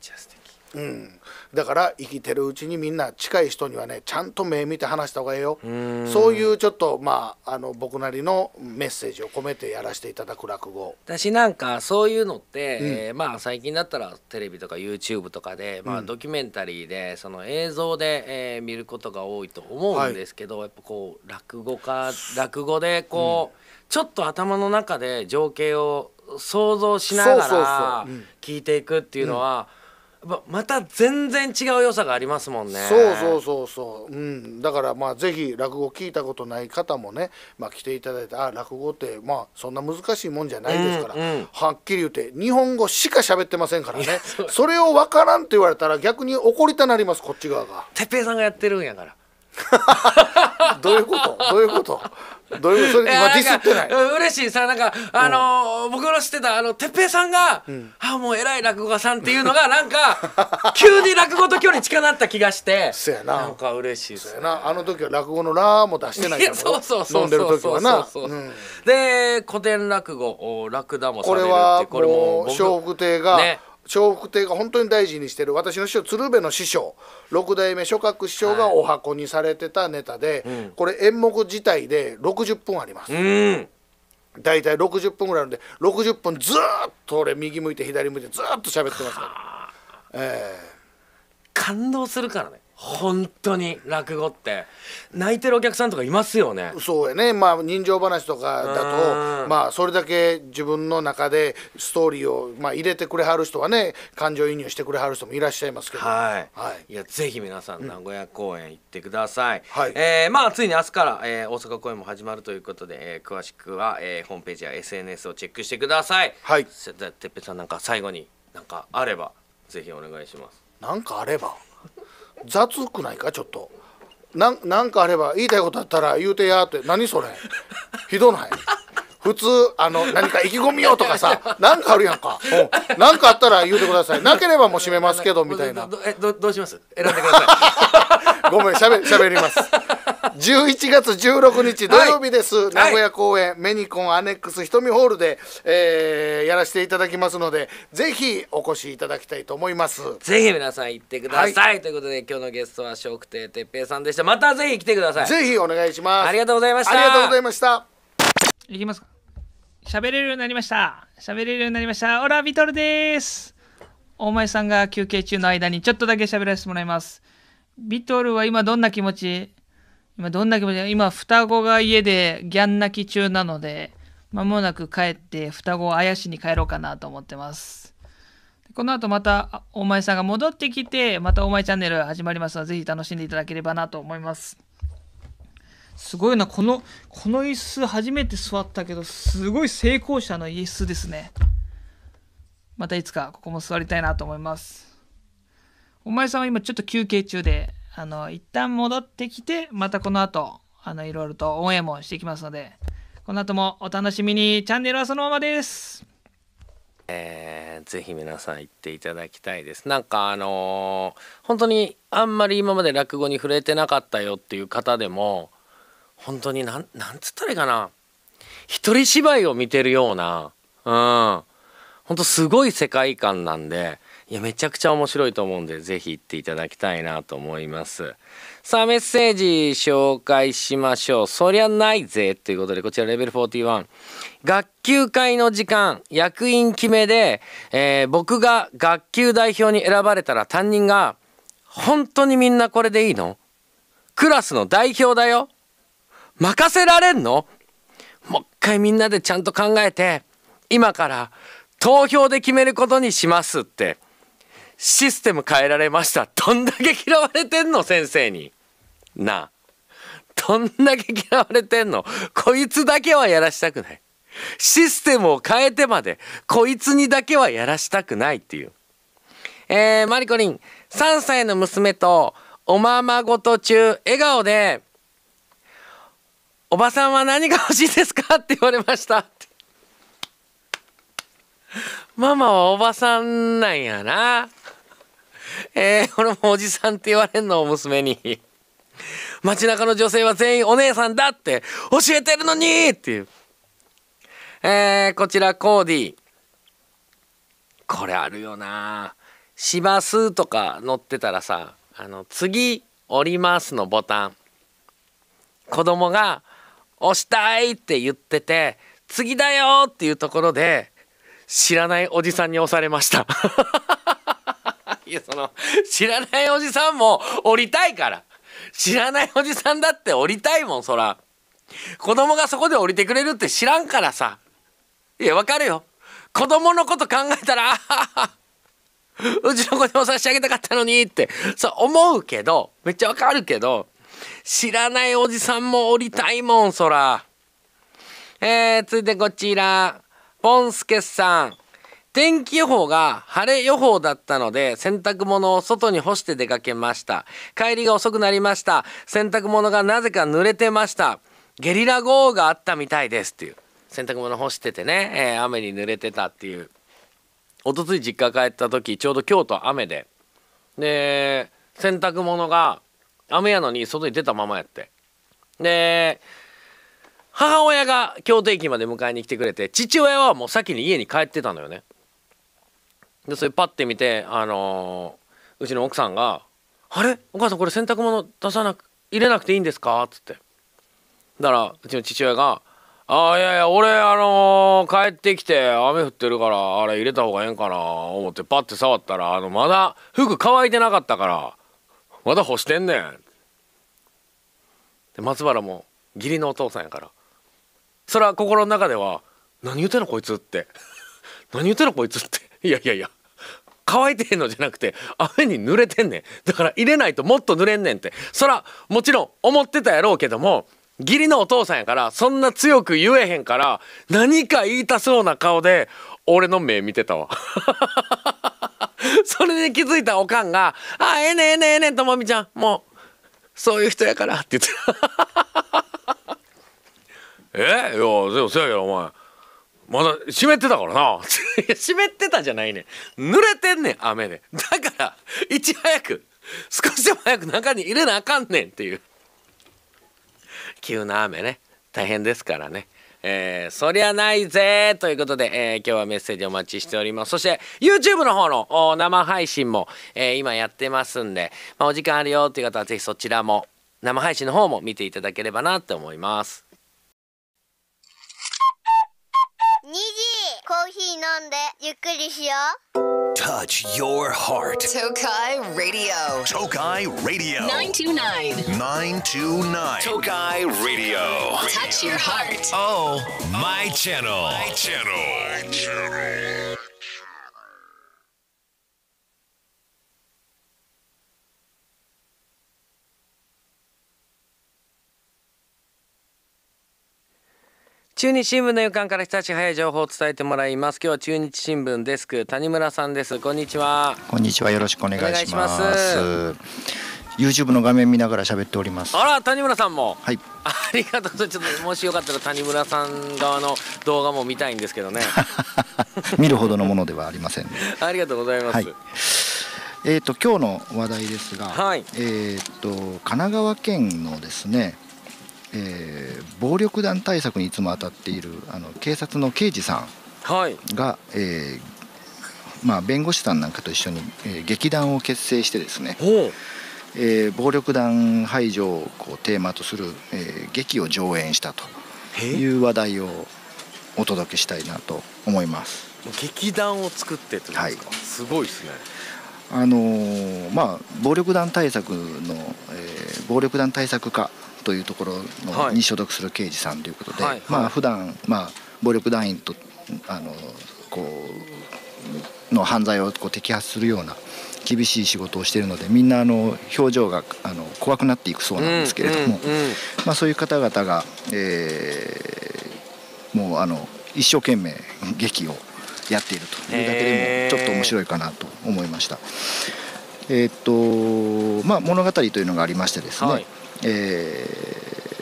ちゃ素敵、うんだから生きてるうちにみんな近い人にはねちゃんと目見て話した方がええよそういうちょっとまああの僕なりのメッセージを込めてやらせていただく落語私なんかそういうのって、うん、えー、まあ最近だったらテレビとか YouTube とかで、まあ、ドキュメンタリーでその映像で、えー、見ることが多いと思うんですけど、はい、やっぱこう落語家落語でこう、うん、ちょっと頭の中で情景を想像しながら聞いていくっていうのは、うんまた全然違う良さがありますもんねそうそうそうそう、うん、だからまあぜひ落語聞いたことない方もね、まあ、来ていただいてあ落語ってまあそんな難しいもんじゃないですから、うんうん、はっきり言って日本語しか喋ってませんからねそれを分からんって言われたら逆に怒りたなりますこっち側が。てっぺさんがやってるんやから どういうことどういうことどういうそれ今ディスってない嬉しいさなんかあの僕の知ってたあの哲平さんが、あもう偉い落語家さんっていうのがなんか 急に落語と距離近なった気がしてそうやななんか嬉しいそうやな。あの時は落語の「ラーも出してないからそうそうそうそうそう時はで古典落語「ラクダ」もされるってこれはこれも笑福亭が、ね笑福亭が本当に大事にしてる私の師匠鶴瓶の師匠六代目諸角師匠がお箱にされてたネタで、はいうん、これ演目自体で60分あります。うん大体60分ぐらいあるんで60分ずっと俺右向いて左向いてずっと喋ってますから、えー、感動するからね本当に落語って泣いてるお客さんとかいますよねそうやねまあ人情話とかだとまあそれだけ自分の中でストーリーを、まあ、入れてくれはる人はね感情移入してくれはる人もいらっしゃいますけどはい、はい、いやぜひ皆さん名古屋公演行ってください、うん、はいえー、まあついに明日から、えー、大阪公演も始まるということで、えー、詳しくは、えー、ホームページや SNS をチェックしてくださいはいてっぺさんなんか最後になんかあればぜひお願いしますなんかあれば雑くないかちょっとなんかあれば言いたいことあったら言うてやって何それひどない普通あの何か意気込みよとかさ何かあるやんか何、ん、かあったら言うてくださいなければもう閉めますけどみたいなどどどうします選んでください ごめんしゃべしゃべります11月16日土曜日です、はい、名古屋公演、はい、メニコンアネックス瞳ホールで、えー、やらせていただきますのでぜひお越しいただきたいと思いますぜひ皆さん行ってください、はい、ということで今日のゲストは笑福亭哲平さんでしたまたぜひ来てくださいぜひお願いしますありがとうございましたありがとうございましたいきますか喋れるようになりました喋れるようになりましたオラビトルです大前さんが休憩中の間にちょっとだけ喋らせてもらいますビトルは今どんな気持ち今どんな気持ち今双子が家でギャン泣き中なので、まもなく帰って双子をあやしに帰ろうかなと思ってます。この後またお前さんが戻ってきて、またお前チャンネル始まりますので、ぜひ楽しんでいただければなと思います。すごいな、この、この椅子初めて座ったけど、すごい成功者の椅子ですね。またいつかここも座りたいなと思います。お前さんは今ちょっと休憩中で、あの、一旦戻ってきて、またこの後、あの、いろいろと応援もしていきますので、この後もお楽しみに、チャンネルはそのままです。えー、ぜひ皆さん行っていただきたいです。なんかあのー、本当にあんまり今まで落語に触れてなかったよっていう方でも本当になんなんつったらいいかな一人芝居を見てるようなうん本当すごい世界観なんでいやめちゃくちゃ面白いと思うんで是非行っていただきたいなと思いますさあメッセージ紹介しましょうそりゃないぜということでこちらレベル41学級会の時間役員決めで、えー、僕が学級代表に選ばれたら担任が「本当にみんなこれでいいのクラスの代表だよ任せられんのもう一回みんなでちゃんと考えて今から投票で決めることにします」って。システム変えられましたどんだけ嫌われてんの先生になあどんだけ嫌われてんのこいつだけはやらしたくないシステムを変えてまでこいつにだけはやらしたくないっていうえー、マリコリン3歳の娘とおままごと中笑顔で「おばさんは何が欲しいですか?」って言われましたママはおばさんなんやな。えー、俺もおじさんって言われんの、娘に。街中の女性は全員お姉さんだって教えてるのにっていう。えー、こちらコーディ。これあるよな。しますとか乗ってたらさ、あの、次、降りますのボタン。子供が押したいって言ってて、次だよっていうところで、知らないおじさんに押されました いやその知らないおじさんも降りたいから知らないおじさんだって降りたいもんそら子供がそこで降りてくれるって知らんからさいやわかるよ子供のこと考えたらうちの子でも差し上げたかったのにってそう思うけどめっちゃわかるけど知らないおじさんも降りたいもんそらえー、続いてこちらポンスケさん天気予報が晴れ予報だったので洗濯物を外に干して出かけました帰りが遅くなりました洗濯物がなぜか濡れてましたゲリラ豪雨があったみたいですっていう洗濯物干しててね、えー、雨に濡れてたっていうおと日い実家帰った時ちょうど京都雨でで洗濯物が雨やのに外に出たままやってで母親が京都駅まで迎えに来てくれて父親はもう先に家に帰ってたのよね。でそれパッて見てあのー、うちの奥さんが「あれお母さんこれ洗濯物出さなく入れなくていいんですか?」っつってだからうちの父親が「ああいやいや俺あのー、帰ってきて雨降ってるからあれ入れた方がええんかな」思ってパッて触ったらあのまだ服乾いてなかったからまだ干してんねん。で松原も義理のお父さんやからそれは心の中では「何言うてんのこいつ」って「何言うてんのこいつ」って いやいやいや乾いてんのじゃなくて雨に濡れてんねんだから入れないともっと濡れんねんってそらもちろん思ってたやろうけども義理のお父さんやからそんな強く言えへんから何か言いたそうな顔で俺の目見てたわ それで気づいたおかんが「あええねええねええねともみちゃんもうそういう人やから」って言って「えいやでもせやけどお前まだ湿ってたからな 湿ってたじゃないねん濡れてんねん雨でだからいち早く少しでも早く中に入れなあかんねんっていう急な雨ね大変ですからねえー、そりゃないぜということで、えー、今日はメッセージお待ちしておりますそして YouTube の方の生配信も、えー、今やってますんで、まあ、お時間あるよっていう方は是非そちらも生配信の方も見ていただければなって思います2時コーヒー飲んでゆっくりしよう Touch your heart Tokai Radio Tokai Radio 929 929 Tokai Radio Touch your heart Oh, my channel My channel, my channel. 中日新聞の予感から日立早い情報を伝えてもらいます今日は中日新聞デスク谷村さんですこんにちはこんにちはよろしくお願いします YouTube の画面見ながら喋っておりますあら谷村さんもはいありがとうちょっともしよかったら谷村さん側の動画も見たいんですけどね 見るほどのものではありません、ね、ありがとうございます、はいえーと、今日の話題ですが、はい、えーと神奈川県のですね、えー、暴力団対策にいつも当たっているあの警察の刑事さんが、はい、えー、まあ、弁護士さんなんかと一緒に、えー、劇団を結成してですね、えー、暴力団排除をこうテーマとする、えー、劇を上演したという話題をお届けしたいなと思います。劇団を作ってといはい、すごいですね。あのー、まあ暴力団対策の、えー、暴力団対策課というところのに所属する刑事さんということで、はいまあ普段まあ暴力団員とあのこうの犯罪をこう摘発するような厳しい仕事をしているのでみんなあの表情があの怖くなっていくそうなんですけれども、まあ、そういう方々が、えー、もうあの一生懸命劇をやっているというだけでもちょっと面白いかなと思いました。えー、っとまあ、物語というのがありましてですね、はい、え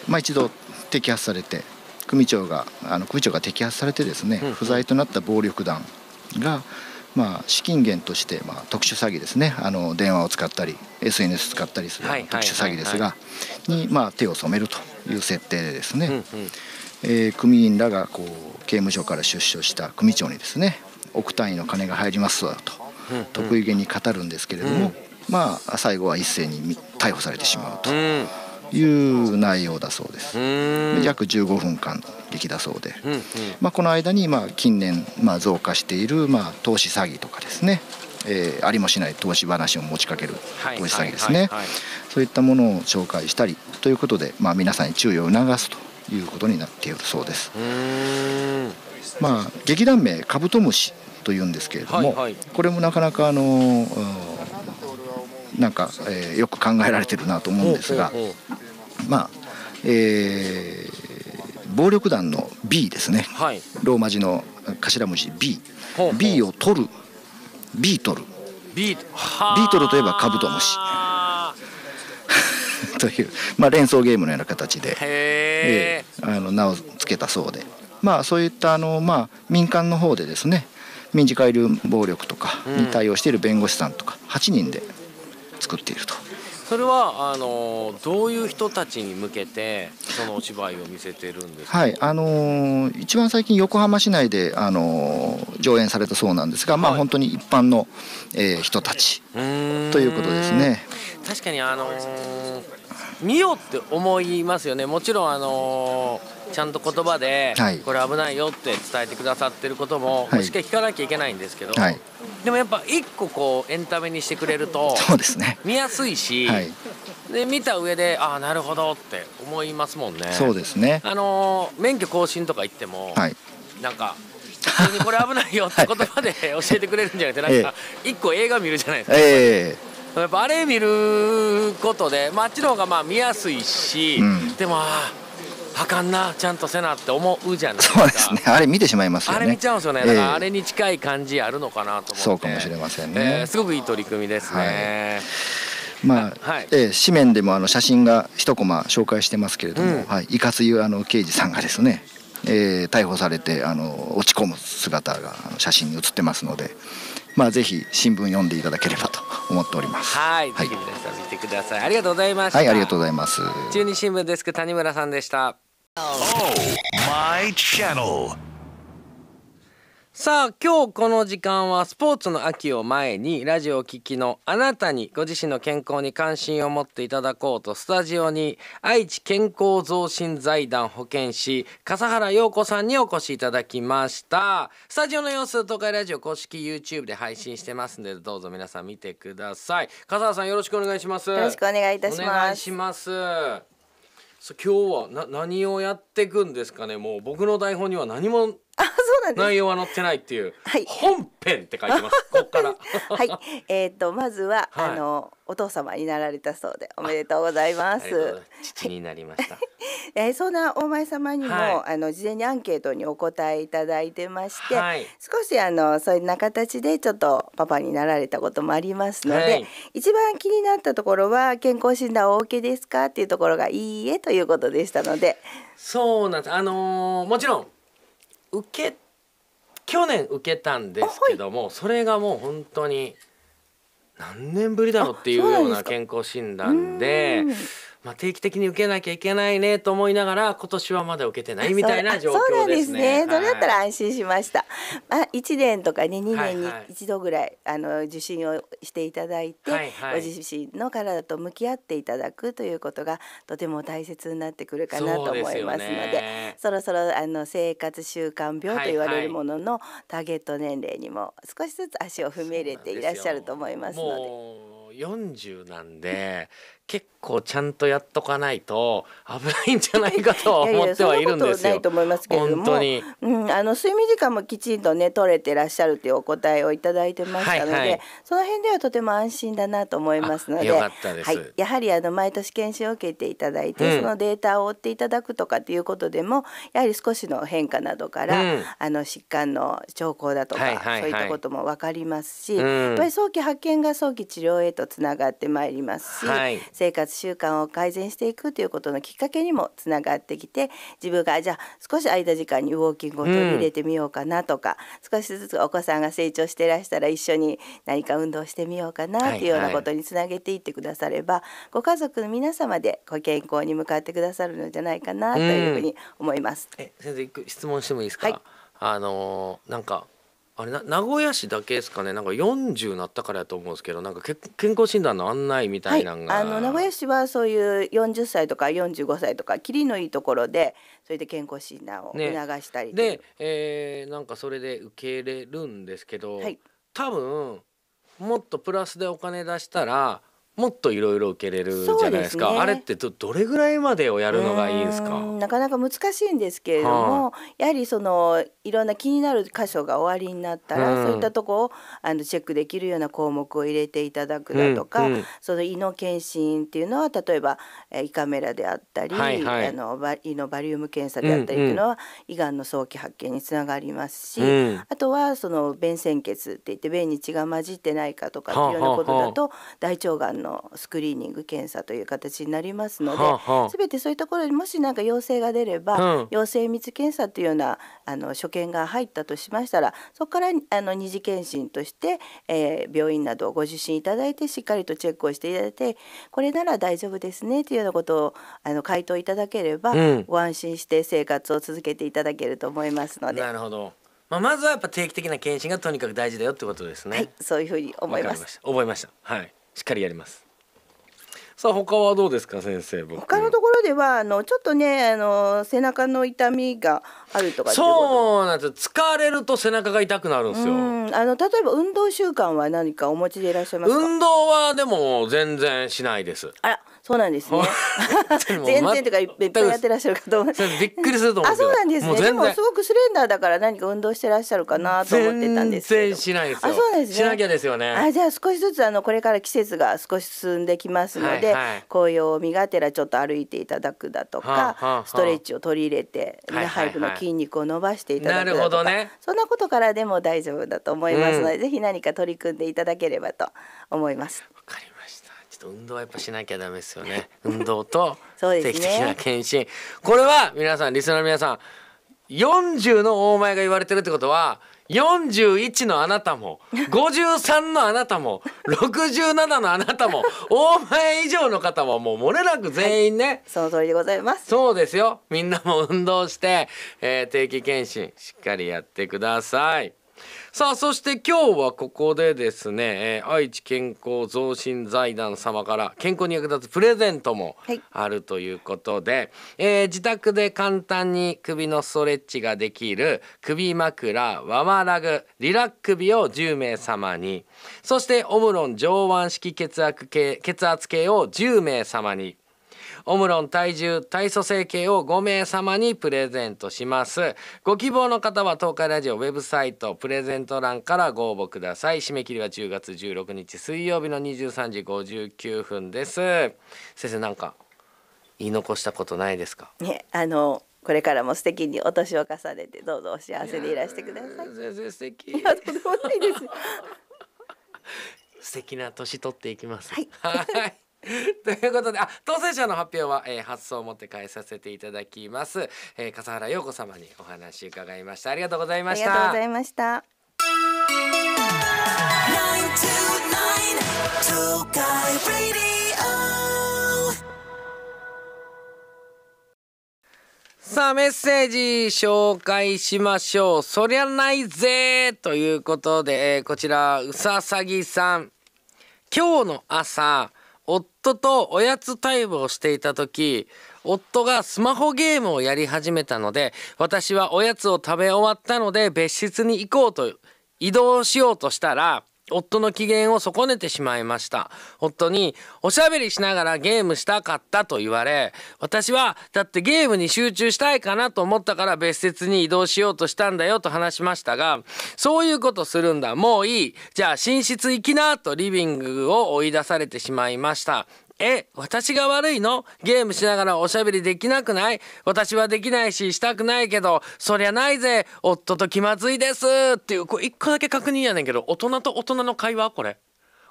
ー、まあ、一度摘発されて組長があの組長が摘発されてですね、不在となった暴力団が、まあ、資金源として、まあ、特殊詐欺ですねあの電話を使ったり SNS 使ったりする特殊詐欺ですが、に、まあ、手を染めるという設定でですね、え組員らがこう刑務所から出所した組長にですね億単位の金が入りますわと、得意げに語るんですけれども、うん、まあ、最後は一斉に逮捕されてしまうと。うんいう内容だそうです約15分間の劇だそうで、まあ、この間にまあ近年まあ増加しているまあ投資詐欺とかですね、えー、ありもしない投資話を持ちかける投資詐欺ですね、そういったものを紹介したりということで、まあ、皆さんに注意を促すということになっているそうです。まあ、劇団名カブトムシというんですけれども、これもなかなかあのーなんか、えー、よく考えられてるなと思うんですが、まあ、えー、暴力団の B ですね、はい、ローマ字の頭文字 B、B を取るビートルビートルといえばカブトムシ という、まあ、連想ゲームのような形で、えー、あの名を付けたそうで、まあ、そういったあの、まあ、民間の方でですね民事介入暴力とかに対応している弁護士さんとか8人で作っているとそれはあのどういう人たちに向けてそのお芝居を見せてるんですか、はいあの一番最近横浜市内で、あの上演されたそうなんですが、はい、まあ、本当に一般の、えー、人たちということですね。確かに、あの見ようって思いますよねもちろん、あのーちゃんと言葉で、これ危ないよって伝えてくださってることも、しっかり聞かなきゃいけないんですけど、はい、でもやっぱ一個こうエンタメにしてくれるとそうですね見やすいし、で見た上でああなるほどって思いますもんね。そうですねあの免許更新とか言っても、なんか普通にこれ危ないよって言葉で 教えてくれるんじゃなくてなんか一個映画見るじゃないですか。えーやっぱあれ見ることで、まあ、あっちの方がまあ見やすいし、うん、でもあああかんなちゃんとせなって思うじゃないですかそうですねあれ見てしまいますよねあれ見ちゃうんですよね、からあれに近い感じあるのかなと思ってそうかもしれませんね、えー、すごくいい取り組みですね、はい、まあ、はい、えー、紙面でもあの写真が一コマ紹介してますけれども、うん、はい、いかつゆあの刑事さんがですね、えー、逮捕されてあの落ち込む姿が写真に写ってますので、まあ、ぜひ新聞読んでいただければと思っておりますはい、はい、ぜひ皆さん見てくださいありがとうございましたはいありがとうございます中日新聞デスク谷村さんでした channel. さあ今日この時間はスポーツの秋を前にラジオを聴きのあなたにご自身の健康に関心を持っていただこうとスタジオに愛知健康増進財団保健師笠原陽子さんにお越しいただきましたスタジオの様子東海ラジオ公式 YouTube で配信してますのでどうぞ皆さん見てください笠原さんよろしくお願いしますよろしくお願いいたしますお願いします今日は何をやっていくんですかねもう僕の台本には何もあ、そうなんです。内容は載ってないっていう。はい。本編って書いてます。ここから。はい。えっ、ー、と、まずは、はい、あの、お父様になられたそうで、おめでとうございます。父になりました。えー、そんな大前様にも、はい、あの事前にアンケートにお答えいただいてまして、はい、少しあのそういう形でちょっとパパになられたこともありますので、はい、一番気になったところは健康診断 OK ですかっていうところがいいえということでしたのでそうなんですあのー、もちろん受け去年受けたんですけども、はい、それがもう本当に何年ぶりだろうっていうような健康診断で。まあ、定期的に受けなきゃいけないねと思いながら今年はまだ受けてないみたいな状況ですね。そうなんですね、はい、それだったら安心しました。まあ、一年とかね2年に一度ぐらい、あの受診をしていただいて、はいはい、ご自身の体と向き合っていただくということがとても大切になってくるかなと思いますのでそろそろあの生活習慣病と言われるもののターゲット年齢にも少しずつ足を踏み入れていらっしゃると思いますので。はいもう40なんで結構ちゃんとやっとかないと危ないんじゃないかと思ってはいるんですよ。いやいやそんなことないと思いますけれども、うん、あの睡眠時間もきちんとね取れてらっしゃるというお答えをいただいてましたので、はいはい、その辺ではとても安心だなと思いますので、はい、やはりあの毎年検診を受けていただいて、うん、そのデータを追っていただくとかっていうことでも、やはり少しの変化などから、うん、あの疾患の兆候だとか、はいはいはい、そういったこともわかりますし、やっぱり早期発見が早期治療へとつながってまいりますし、はい生活習慣を改善していくということのきっかけにもつながってきて自分がじゃあ少し空いた時間にウォーキングを取り入れてみようかなとか、うん、少しずつお子さんが成長してらしたら一緒に何か運動してみようかなっていうようなことにつなげていってくだされば、はいはい、ご家族の皆様でご健康に向かってくださるのじゃないかなというふうに思います。うん、え先生質問してもいいですか、はい、あのなんかあれ名古屋市だけですかねなんか40なったからやと思うんですけどなんかけ健康診断の案内みたいなが、はい、あの名古屋市はそういう40歳とか45歳とかきりのいいところでそれで健康診断を促したり、ね、で、えー、なんかそれで受け入れるんですけど、はい、多分もっとプラスでお金出したらもっといろいろ受けれるじゃないですか、ね、あれってどどれぐらいまでをやるのがいいんですかなかなか難しいんですけれども、はあ、やはりそのいろんな気になる箇所が終わりになったら、うん、そういったとこをあのチェックできるような項目を入れていただくだとか、うんうん、その胃の検診っていうのは例えば胃カメラであったり、はいはい、あの胃のバリウム検査であったりというのは、うんうん、胃がんの早期発見につながりますし、うん、あとはその便潜血って言って便に血が混じってないかとかっていうようなことだと、はあはあ、大腸がんののスクリーニング検査という形になりますので、全てそういうところにもし何か陽性が出れば、うん、陽性密検査というようなあの所見が入ったとしましたらそこからあの二次検診として、えー、病院などをご受診いただいてしっかりとチェックをしていただいてこれなら大丈夫ですねというようなことをあの回答いただければ、うん、ご安心して生活を続けていただけると思いますので。なるほどまあ、まずはやっぱ定期的な検診がとにかく大事だよってことですね。はい、そういうふうに思います。覚えました。はい。しっかりやりますさあ他はどうですか先生他のところではあのちょっとねあの背中の痛みがあるとかそうなんです疲れると背中が痛くなるんですよあの例えば運動習慣は何かお持ちでいらっしゃいますか運動はでも全然しないですあらそうなんですね。全然とかいっぱいやってらっしゃるかと思う。びっくりすると思う。あ、そうなんですね。でもすごくスレンダーだから何か運動してらっしゃるかなと思ってたんですけど。しないですあ、そうですね。しなきゃですよね。あ、じゃあ少しずつあのこれから季節が少し進んできますので、はいはい、紅葉をがてらちょっと歩いていただくだとか、はあはあ、ストレッチを取り入れて、はい、背部の筋肉を伸ばしていただくだとか、ね、そんなことからでも大丈夫だと思いますので、うん、ぜひ何か取り組んでいただければと思います。わかります。っと運動はやっぱしなきゃダメですよね。運動と定期的な検診、ね、これは皆さんリスナーの皆さん40の大前が言われてるってことは41のあなたも53 のあなたも67のあなたも大前以上の方はもう漏れなく全員ね、はい、その通りでございますそうですよみんなも運動して、えー、定期検診しっかりやってください。さあそして今日はここでですね、えー、愛知健康増進財団様から健康に役立つプレゼントもあるということで、はい、えー、自宅で簡単に首のストレッチができる首枕ワワラグリラック首を10名様にそしてオムロン上腕式血圧計血圧計を10名様に。オムロン体重体組成計を5名様にプレゼントしますご希望の方は東海ラジオウェブサイトプレゼント欄からご応募ください締め切りは10月16日水曜日の23時59分です先生なんか言い残したことないですかねあのこれからも素敵にお年を重ねてどうぞお幸せでいらしてください。全然素敵。いやとんでもないです。素敵な年取っていきます。はい。はい ということであ当選者の発表は、えー、発送を持って返させていただきます、えー、笠原陽子様にお話伺いましたありがとうございましたありがとうございましたさあメッセージ紹介しましょうそりゃないぜということで、えー、こちらうささぎさん今日の朝夫とおやつタイムをしていた時夫がスマホゲームをやり始めたので私はおやつを食べ終わったので別室に行こうと移動しようとしたら夫の機嫌を損ねてしまいました夫におしゃべりしながらゲームしたかったと言われ私はだってゲームに集中したいかなと思ったから別室に移動しようとしたんだよと話しましたがそういうことするんだもういいじゃあ寝室行きなとリビングを追い出されてしまいましたえ、私が悪いのゲームしながらおしゃべりできなくない私はできないし、したくないけど、そりゃないぜ夫と気まずいですっていう、これ1個だけ確認やねんけど、大人と大人の会話これ。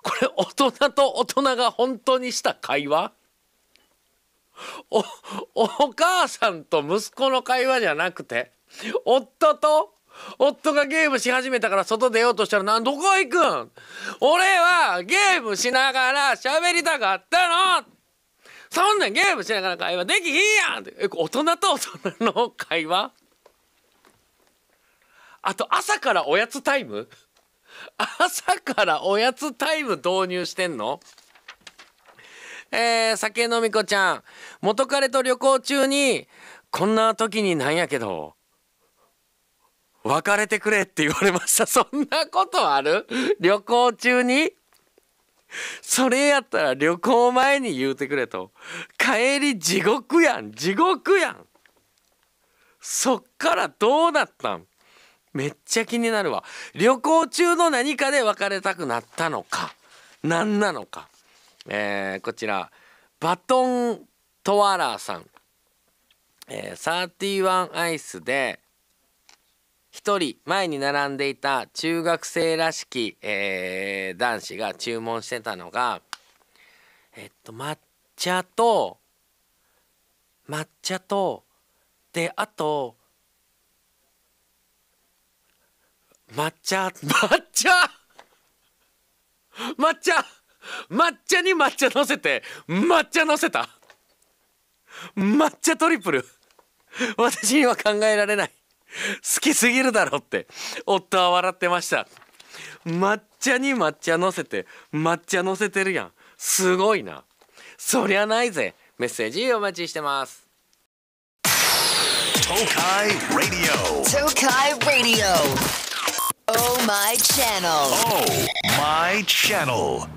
これ、大人と大人が本当にした会話お、お母さんと息子の会話じゃなくて、夫と夫がゲームし始めたから外出ようとしたらな、どこ行くん俺はゲームしながら喋りたかったのそんなんゲームしながら会話できひんやんってえ大人と大人の会話あと朝からおやつタイム朝からおやつタイム導入してんのえー、酒飲み子ちゃん元彼と旅行中にこんな時になんやけど別れてくれって言われました そんなことある旅行中にそれやったら旅行前に言うてくれと帰り地獄やん地獄やんそっからどうなったんめっちゃ気になるわ旅行中の何かで別れたくなったのか何なのかえー、こちらバトントワラーさん、えー、31アイスで一人前に並んでいた中学生らしき、えー、男子が注文してたのがえっと抹茶と抹茶とであと抹茶 抹茶抹茶抹茶に抹茶のせて抹茶のせた抹茶トリプル私には考えられない好きすぎるだろって夫は笑ってました抹茶に抹茶のせて抹茶のせてるやんすごいなそりゃないぜメッセージお待ちしてます東海ラディオ東海ラディオ Oh my channel Oh my channel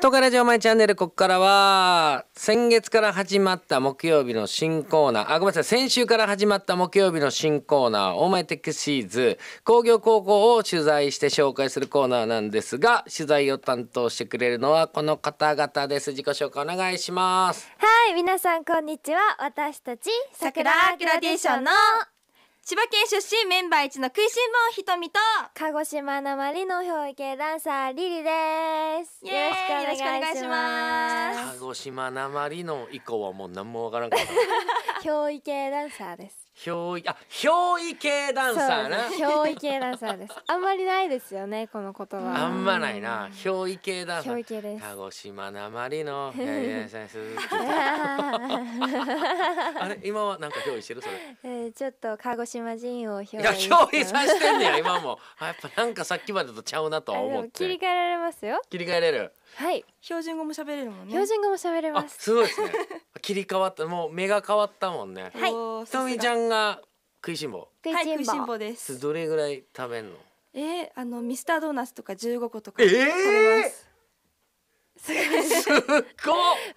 トカラジオマイチャンネル、ここからは、先月から始まった木曜日の新コーナー、あ、ごめんなさい、先週から始まった木曜日の新コーナー、オーマイテックシーズ、工業高校を取材して紹介するコーナーなんですが、取材を担当してくれるのはこの方々です。自己紹介お願いします。はい、皆さんこんにちは。私たち、桜アキュラディションの千葉県出身メンバー一の食いしん坊ひとみと鹿児島なまりの表現ダンサーリリですよろしくお願いします鹿児島なまりの以降はもう何もわからんかった表現ダンサーです憑依あ憑依系ダンサーな憑依系ダンサーです あんまりないですよねこの言葉あんまないな憑依系ダンサー鹿児島なまりの あれ今はなんか憑依してるそれ、えー、ちょっと鹿児島人を憑依いや憑依させてんねや今もあやっぱなんかさっきまでとちゃうなとは思って切り替えられますよ切り替えれるはい標準語も喋れるもんね標準語も喋れますすごいですね 切り替わったもう目が変わったもんねはいひとみちゃんが食いしん坊はい食いしん坊ですどれぐらい食べんのえー、あのミスタードーナツとか15個とか食べます、えーすご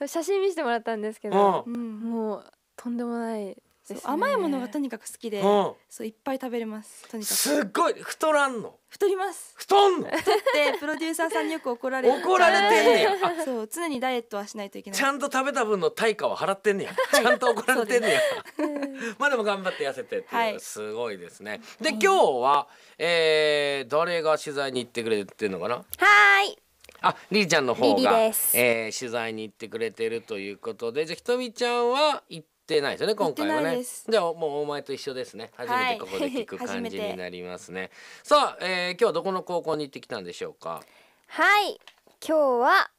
い 写真見せてもらったんですけど、うん、もうとんでもない甘いものがとにかく好きで、うん、そういっぱい食べれますとにかくすっごい太らんの太ります太んの太ってプロデューサーさんによく怒られて怒られてんねや そう常にダイエットはしないといけないちゃんと食べた分の対価は払ってんねや、ちゃんと怒られてんねやまあでも頑張って痩せてっていう、すごいですね、はい、で今日は、えー、誰が取材に行ってくれてるのかなはいあ、りりちゃんの方がリリ、えー、取材に行ってくれてるということで、じゃひとみちゃんは行っってないですよね今回はねじゃあもうお前と一緒ですね初めてここで聞く感じになりますね、はい、さあ、えー、今日はどこの高校に行ってきたんでしょうかはい今日は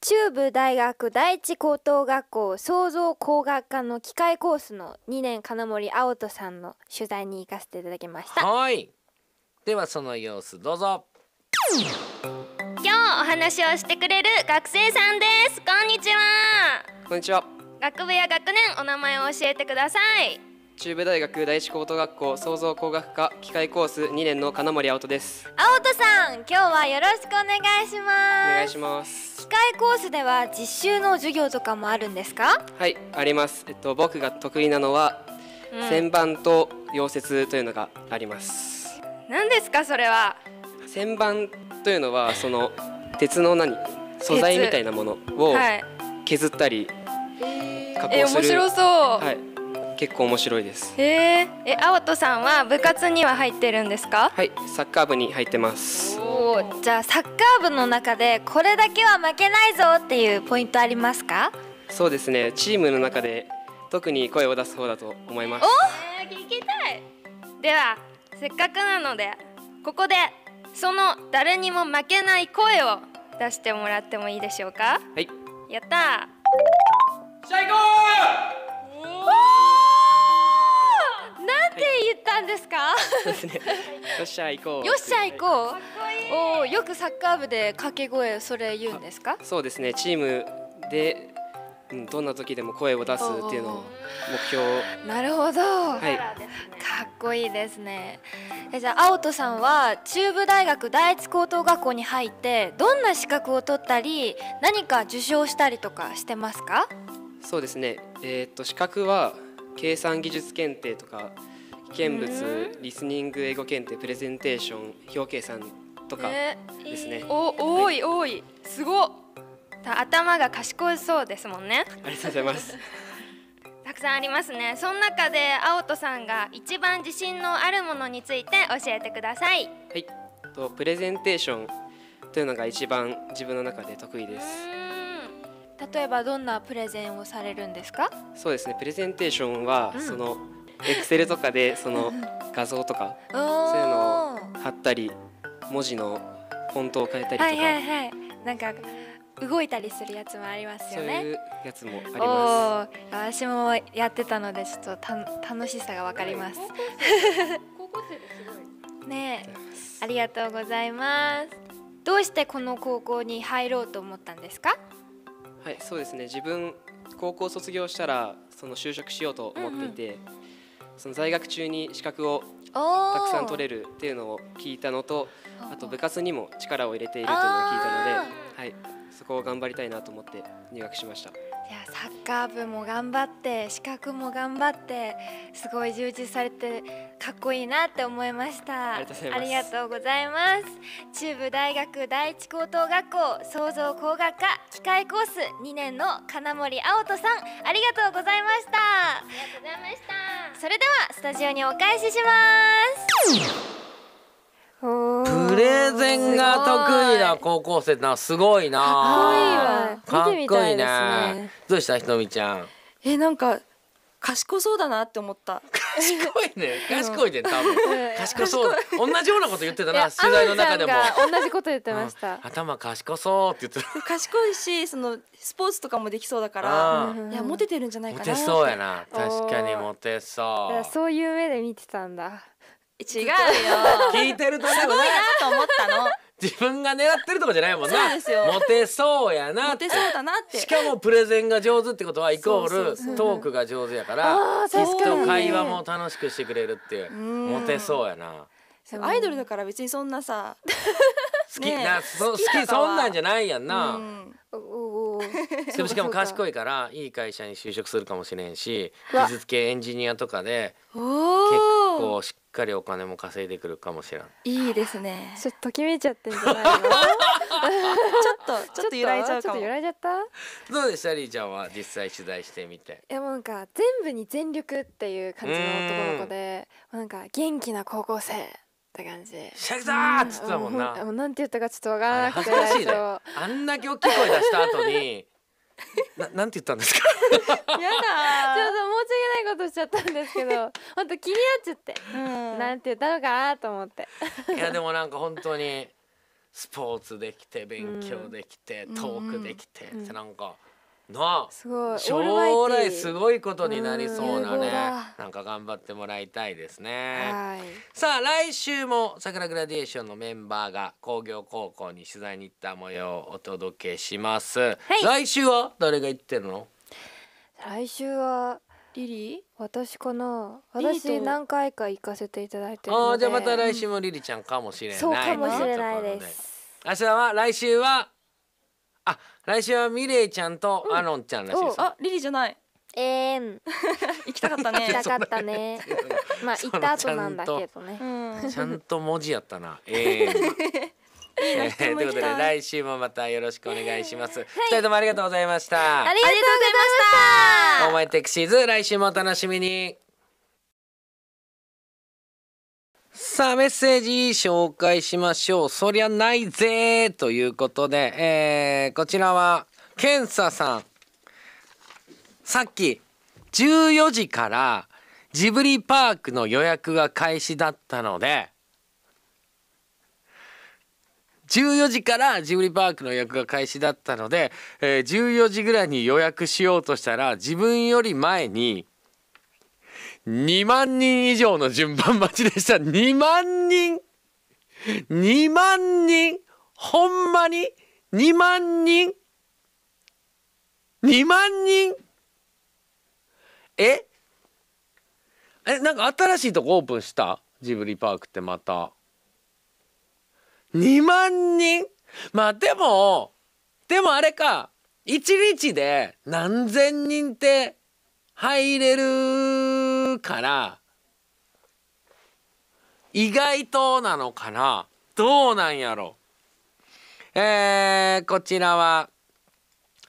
中部大学第一高等学校創造工学科の機械コースの2年金森青人さんの取材に行かせていただきましたはいではその様子どうぞ今日お話をしてくれる学生さんですこんにちはこんにちは学部や学年お名前を教えてください中部大学第一高等学校創造工学科機械コース2年の金森青人です青人さん今日はよろしくお願いしますお願いします機械コースでは実習の授業とかもあるんですかはいありますえっと僕が得意なのは、うん、旋盤と溶接というのがあります何ですかそれは旋盤というのはその鉄の何素材みたいなものを削ったり加工え面白そう。はい。結構面白いです。えー、え、青とさんは部活には入ってるんですか。はい、サッカー部に入ってます。おお、じゃあサッカー部の中でこれだけは負けないぞっていうポイントありますか。そうですね、チームの中で特に声を出す方だと思います。お、えー、聞きたい。では、せっかくなのでここでその誰にも負けない声を出してもらってもいいでしょうか。はい。やったじゃ行こうおなんて言ったんですか、はい、よっしゃ行こう よっしゃ行こう、はい、おおよくサッカー部で掛け声それ言うんですかそうですねチームでどんな時でも声を出すっていうのを目標なるほど、はい、かっこいいですねえじゃあ青戸さんは中部大学第一高等学校に入ってどんな資格を取ったり何か受賞したりとかしてますかそうですね、えー、っと資格は計算技術検定とか見物リスニング英語検定プレゼンテーション表計算とかですね、えー、お多い多いすご頭が賢そうですもんねありがとうございます たくさんありますねその中で青とさんが一番自信のあるものについて教えてくださいはいとプレゼンテーションというのが一番自分の中で得意です例えばどんなプレゼンをされるんですかそうですねプレゼンテーションは、そのエクセルとかでその画像とかそういうのを貼ったり文字のフォントを変えたりとか、はいはいはい、なんか動いたりするやつもありますよね。そういうやつもあります。私もやってたのでちょっとた楽しさがわかります。高校生ですねありがとうございます。どうしてこの高校に入ろうと思ったんですか？はいそうですね自分高校卒業したらその就職しようと思っていて、うんうん、その在学中に資格をたくさん取れるっていうのを聞いたのとあと部活にも力を入れているというのを聞いたので、はい、そこを頑張りたいなと思って入学しました。やサッカー部も頑張って資格も頑張ってすごい充実されてかっこいいなって思いましたありがとうございます中部大学第一高等学校創造工学科機械コース2年の金森青人さんありがとうございましたありがとうございましたそれではスタジオにお返ししますプレゼンが得意な高校生ってのはすごいなかっこいいわ、ね、ねどうしたひとみちゃんえなんか賢そうだなって思った。賢いね、賢いね、多分。賢そう。同じようなこと言ってたな、取材の中でも。同じこと言ってました。頭賢そうって言って 賢いし、そのスポーツとかもできそうだから、いやモテてるんじゃないかな。モテそうやな。確かにモテそう。そういう目で見てたんだ。違うよ聞いてるとすごいなと思ったの 自分が狙ってるとかじゃないもんなモテそうやなモテそうだなってしかもプレゼンが上手ってことはイコールトークが上手やからきっと会話も楽しくしてくれるっていうモテそうやなアイドルだから別にそんなさ 好き、なそ好きそんなんじゃないやんな、でもしかも賢いからいい会社に就職するかもしれんし技術系エンジニアとかで結構しっかりお金も稼いでくるかもしれんいいですねちょっとときめいちゃってんじゃないのちょっとちょっと揺らいじゃうちょっと揺らいじゃったどうでしたりーちゃんは実際取材してみていやもうなんか全部に全力っていう感じの男の子でなんか元気な高校生って感じシャキだっつってたもんな、うん、もうなんて言ったかちょっとわからなくてあんな大きい声出した後に ななんて言ったんですか やだちょっと申し訳ないことしちゃったんですけど 本当気になっちゃって、うん、なんて言ったのかなと思っていやでもなんか本当にスポーツできて勉強できて、うん、トークできてってなんか、うんなあすごい将来すごいことになりそうなねなんか頑張ってもらいたいですねさあ来週も桜グラデーションのメンバーが工業高校に取材に行った模様をお届けします、はい、来週は誰が行ってるの来週はリリー私かな私何回か行かせていただいてああじゃあまた来週もリリちゃんかもしれない、うん、そうかもしれないです明日は来週はあ、来週はミレイちゃんとアロンちゃんらしいです。あ、リリーじゃない。えー 行きたかったね。行きた。かったね。まあ、行った後なんだけどねちゃんと文字やったな。えええー、ということで来週もまたよろしくお願いします。は二、人ともありがとうございました。ありがとうございました。お前テクシーズ来週もお楽しみに。さあメッセージ紹介しましょう。そりゃないぜということで、えー、こちらはケンサさん。さっき14時からジブリパークの予約が開始だったので14時からジブリパークの予約が開始だったので、えー、14時ぐらいに予約しようとしたら自分より前に2万人以上の順番待ちでした。2万人 !2 万人ほんまに ?2 万人 ?2 万人ええ、なんか新しいとこオープンしたジブリパークってまた。2万人まあでも、でもあれか、1日で何千人って入れるから意外となのかなどうなんやろえー、こちらは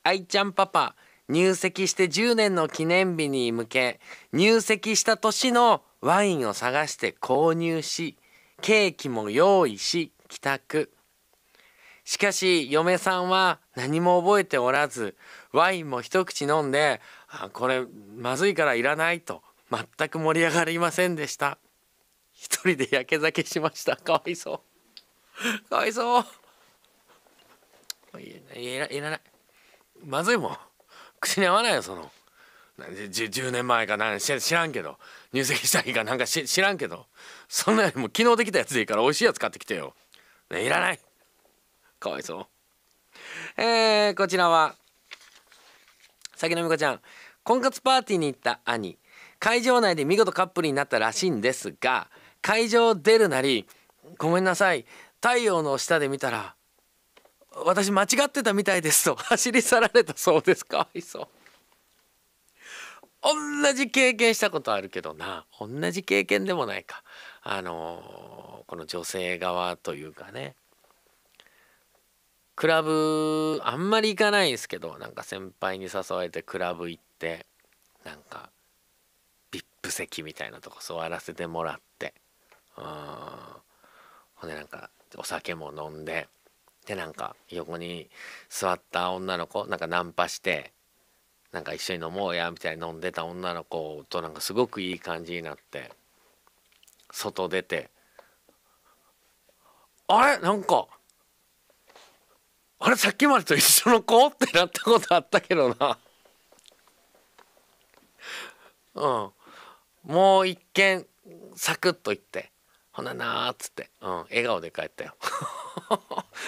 愛ちゃんパパ入籍して10年の記念日に向け入籍した年のワインを探して購入しケーキも用意し帰宅しかし嫁さんは何も覚えておらずワインも一口飲んであこれまずいからいらないと全く盛り上がりませんでした一人でやけ酒しましたかわいそうかわいそういらいらないまずいもん口に合わないよその 10, 10, 年前かなん知らんけど入籍した日かなんか知らんけどそんなよりも昨日できたやつでいいから美味しいやつ買ってきてよ、ね、いらないかわいそうえー、こちらは先のみこちゃん婚活パーティーに行った兄会場内で見事カップルになったらしいんですが会場を出るなり「ごめんなさい太陽の下で見たら私間違ってたみたいです」と走り去られたそうですかわいそう。同じ経験したことあるけどな同じ経験でもないかあのー、この女性側というかねクラブあんまり行かないですけどなんか先輩に誘われてクラブ行ってなんか部席みたいなとこ座らせてもらってうんほんでなんかお酒も飲んででなんか横に座った女の子なんかナンパしてなんか一緒に飲もうやみたいに飲んでた女の子となんかすごくいい感じになって外出て「あれなんかあれさっきまでと一緒の子?」ってなったことあったけどなうん。もう一軒サクッと行ってほななーっつって、うん、笑顔で帰ったよ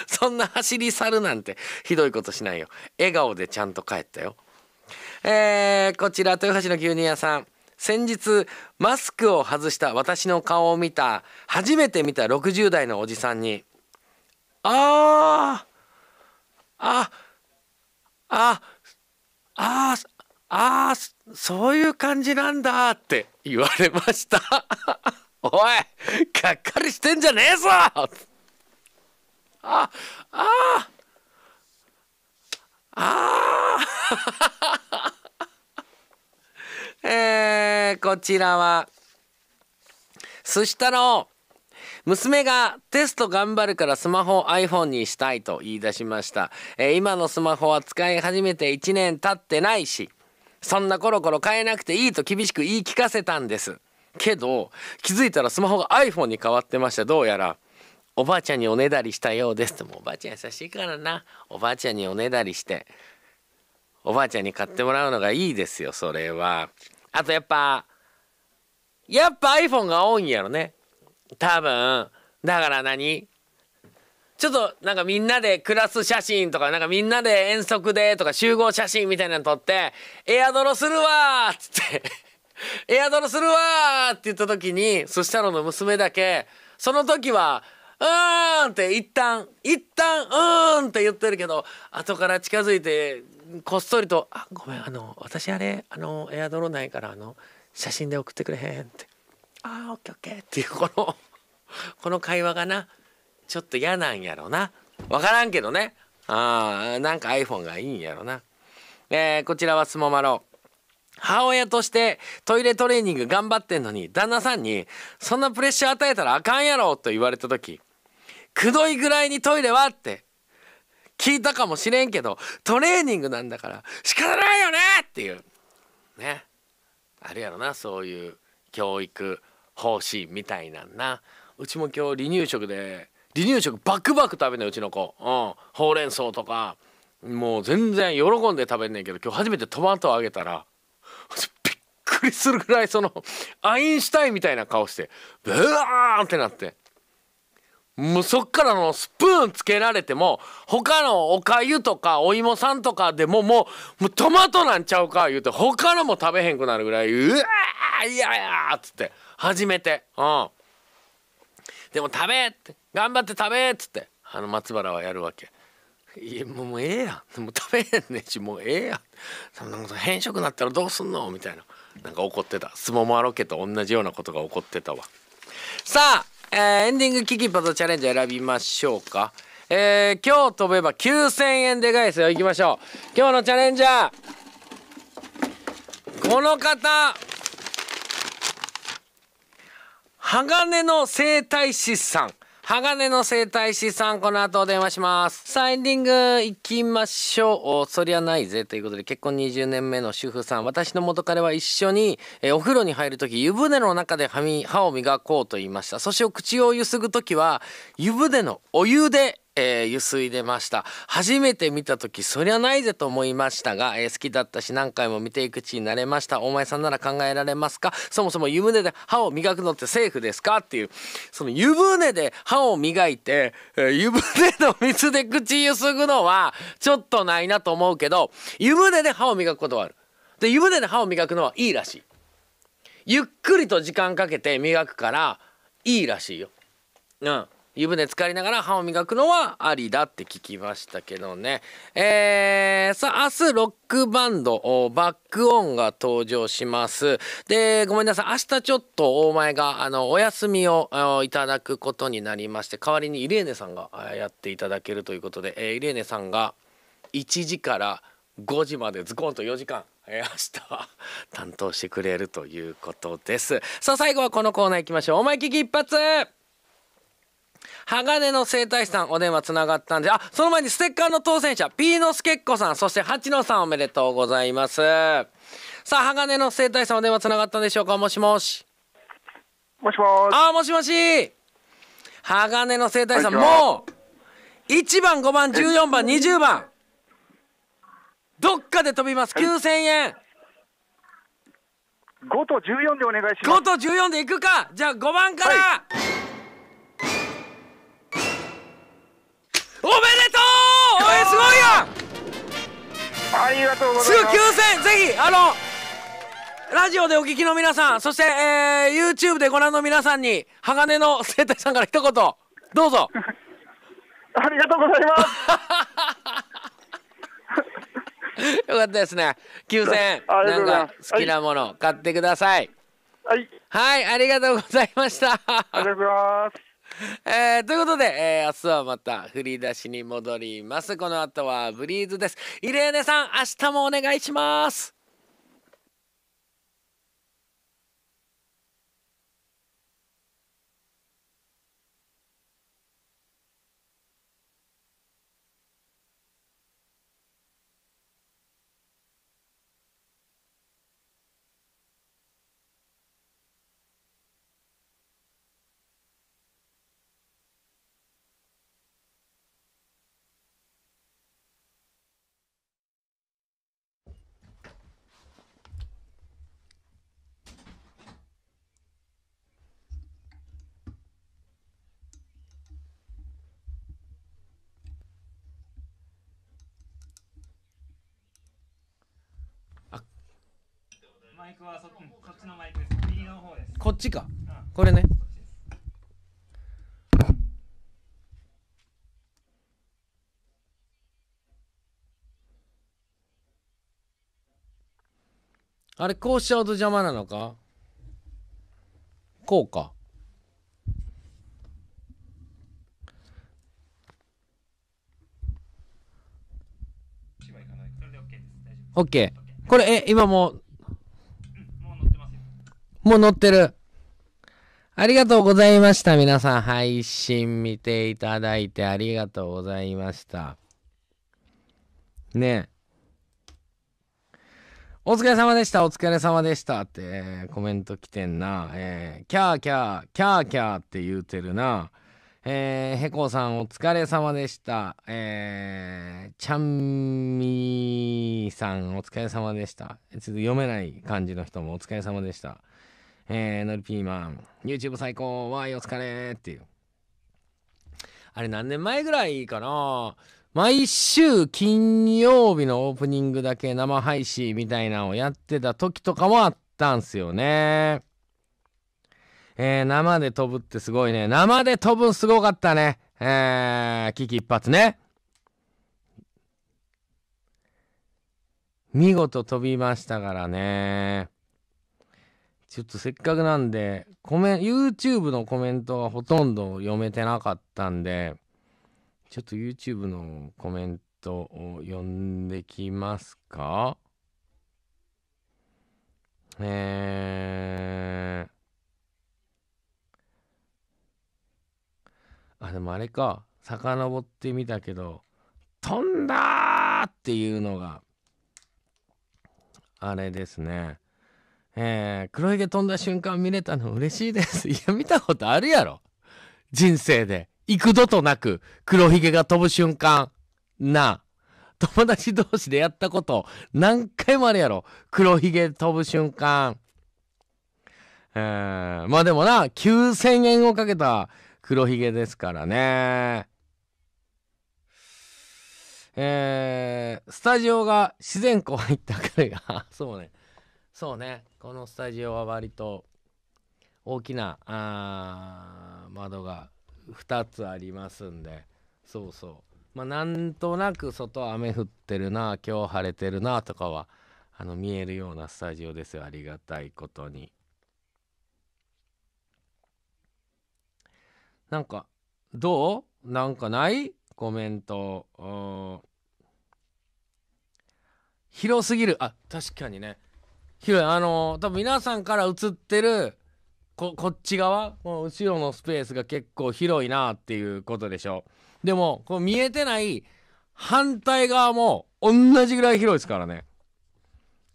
そんな走り去るなんてひどいことしないよ笑顔でちゃんと帰ったよえー、こちら豊橋の牛乳屋さん先日マスクを外した私の顔を見た初めて見た60代のおじさんに「あーああああああそういう感じなんだって言われました おいがっかりしてんじゃねえぞああああ えー、こちらはすしたの娘がテスト頑張るからスマホを iPhone にしたいと言い出しました、えー、今のスマホは使い始めて1年経ってないしそんなコロコロ変えなくていいと厳しく言い聞かせたんですけど気づいたらスマホが iPhone に変わってましたどうやらおばあちゃんにおねだりしたようですってもおばあちゃん優しいからなおばあちゃんにおねだりしておばあちゃんに買ってもらうのがいいですよそれはあとやっぱやっぱ iPhone が多いんやろね多分だから何ちょっとなんかみんなでクラス写真とかなんかみんなで遠足でとか集合写真みたいなの撮ってエアドロするわっつって エアドロするわって言った時にそしたらの娘だけその時はうーんって一旦一旦うーんって言ってるけど後から近づいてこっそりと「あごめんあの私あれあのエアドロないからあの写真で送ってくれへん」って「あーオッケーオッケー」っていうこのこの会話がなちょっと嫌なんやろな分からんけどねあなんか iPhone がいいんやろな、えー、こちらはスモマロ母親としてトイレトレーニング頑張ってんのに旦那さんにそんなプレッシャー与えたらあかんやろと言われた時くどいぐらいにトイレはって聞いたかもしれんけどトレーニングなんだから仕方ないよねっていうねあるやろなそういう教育方針みたいなんなうちも今日離乳食で離乳食バクバク食べんねうちの子、うん、ほうれん草とかもう全然喜んで食べんねんけど今日初めてトマトをあげたらびっくりするぐらいそのアインシュタインみたいな顔してブワーンってなってもうそっからのスプーンつけられても他のおかゆとかお芋さんとかでももうもうトマトなんちゃうか言うて他のも食べへんくなるぐらいうわーいややっつって初めてうんでも食べって「頑張って食べ!」っつってあの松原はやるわけ。いやもうええやんもう食べへんねんしもうええやんそんなこと変色なったらどうすんのみたいななんか怒ってたスモモアロケと同じようなことが怒ってたわさあ、えー、エンディングキキパとチャレンジ選びましょうかえー、今日飛べば9000円でかいですよ行きましょう今日のチャレンジャーこの方鋼の整体師さん鋼の生態師さん、この後お電話します。サイディング行きましょう。そりゃないぜ。ということで、結婚20年目の主婦さん、私の元彼は一緒に、えお風呂に入るとき、湯船の中で歯み歯を磨こうと言いました。そして口をゆすぐときは、湯船のお湯でえー、ゆすいでました初めて見た時そりゃないぜと思いましたが、えー、好きだったし何回も見ていくうちになれましたお前さんなら考えられますかそもそも湯船で歯を磨くのってセーフですかっていうその湯船で歯を磨いて、えー、湯船の水で口ゆすぐのはちょっとないなと思うけど湯船で歯を磨くことはあるで湯船で歯を磨くのはいいらしいゆっくりと時間かけて磨くからいいらしいようん湯船浸かりながら歯を磨くのはありだって聞きましたけどね。えー、さあ、明日ロックバンド、バックオンが登場します。で、ごめんなさい。明日ちょっと大前が、あの、お休みをいただくことになりまして、代わりにイレーネさんがやっていただけるということで、えー、イレーネさんが1時から5時までズコンと4時間。明日は担当してくれるということですさあ最後はこのコーナー行きましょうお前聞き一発鋼の整体師さんお電話つながったんであその前にステッカーの当選者ピーノスケッコさんそして八野さんおめでとうございますさあ鋼の整体師さんお電話つながったんでしょうかもしもしもしもしあもしもし鋼の整体師さんもう1番5番14番20番どっかで飛びます9000円5と14でお願いします5と14でいくかじゃあ5番から、はいえすごいやんありがとうございますすぐ9 0ぜひあのラジオでお聞きの皆さんそして、えー、YouTube でご覧の皆さんに鋼の生体さんから一言どうぞ ありがとうございます よかったですね9 0 なんか好きなもの買ってくださいはい、はい、ありがとうございましたありがとうございます えー、ということで、えー、明日はまた振り出しに戻ります。この後はブリーズです。イレーネさん、明日もお願いします。マイクはそ、うこっちのマイクです右の方ですこっちか、うん、これねあれこうしちゃうと邪魔なのかこうかオッケーこれえ今もうもう乗ってる。ありがとうございました。皆さん、配信見ていただいてありがとうございました。ねお疲れ様でした、お疲れ様でしたって、えー、コメント来てんな。えー、キャーキャー、キャーキャーって言うてるな。えー、へこさんお疲れ様でした。えー、ちゃんみーさんお疲れ様でした。ちょっと読めない感じの人もお疲れ様でした。えー、のりピーマン、YouTube 最高、わーい、お疲れっていう。あれ何年前ぐらいかな毎週金曜日のオープニングだけ生配信みたいなのをやってた時とかもあったんすよね。えー、生で飛ぶってすごいね。生で飛ぶすごかったね。えー、危機一髪ね。見事飛びましたからね。ちょっとせっかくなんで、コメン、YouTube のコメントはほとんど読めてなかったんで、ちょっと YouTube のコメントを読んできますかえー。あ、でもあれか。遡ってみたけど、飛んだーっていうのが、あれですね。えー、黒ひげ飛んだ瞬間見れたの嬉しいです。いや、見たことあるやろ。人生で。幾度となく黒ひげが飛ぶ瞬間。なあ。友達同士でやったこと、何回もあるやろ。黒ひげ飛ぶ瞬間。えー、まあでもな、9000円をかけた黒ひげですからね。えー、スタジオが自然光入った彼が、そうね。そうねこのスタジオは割と大きなあ窓が2つありますんでそうそうまあなんとなく外雨降ってるな今日晴れてるなとかはあの見えるようなスタジオですよありがたいことになんかどうなんかないコメント広すぎるあ確かにね広い。あの、多分皆さんから映ってる、こ、こっち側、この後ろのスペースが結構広いなっていうことでしょ。でも、こう見えてない反対側も同じぐらい広いですからね。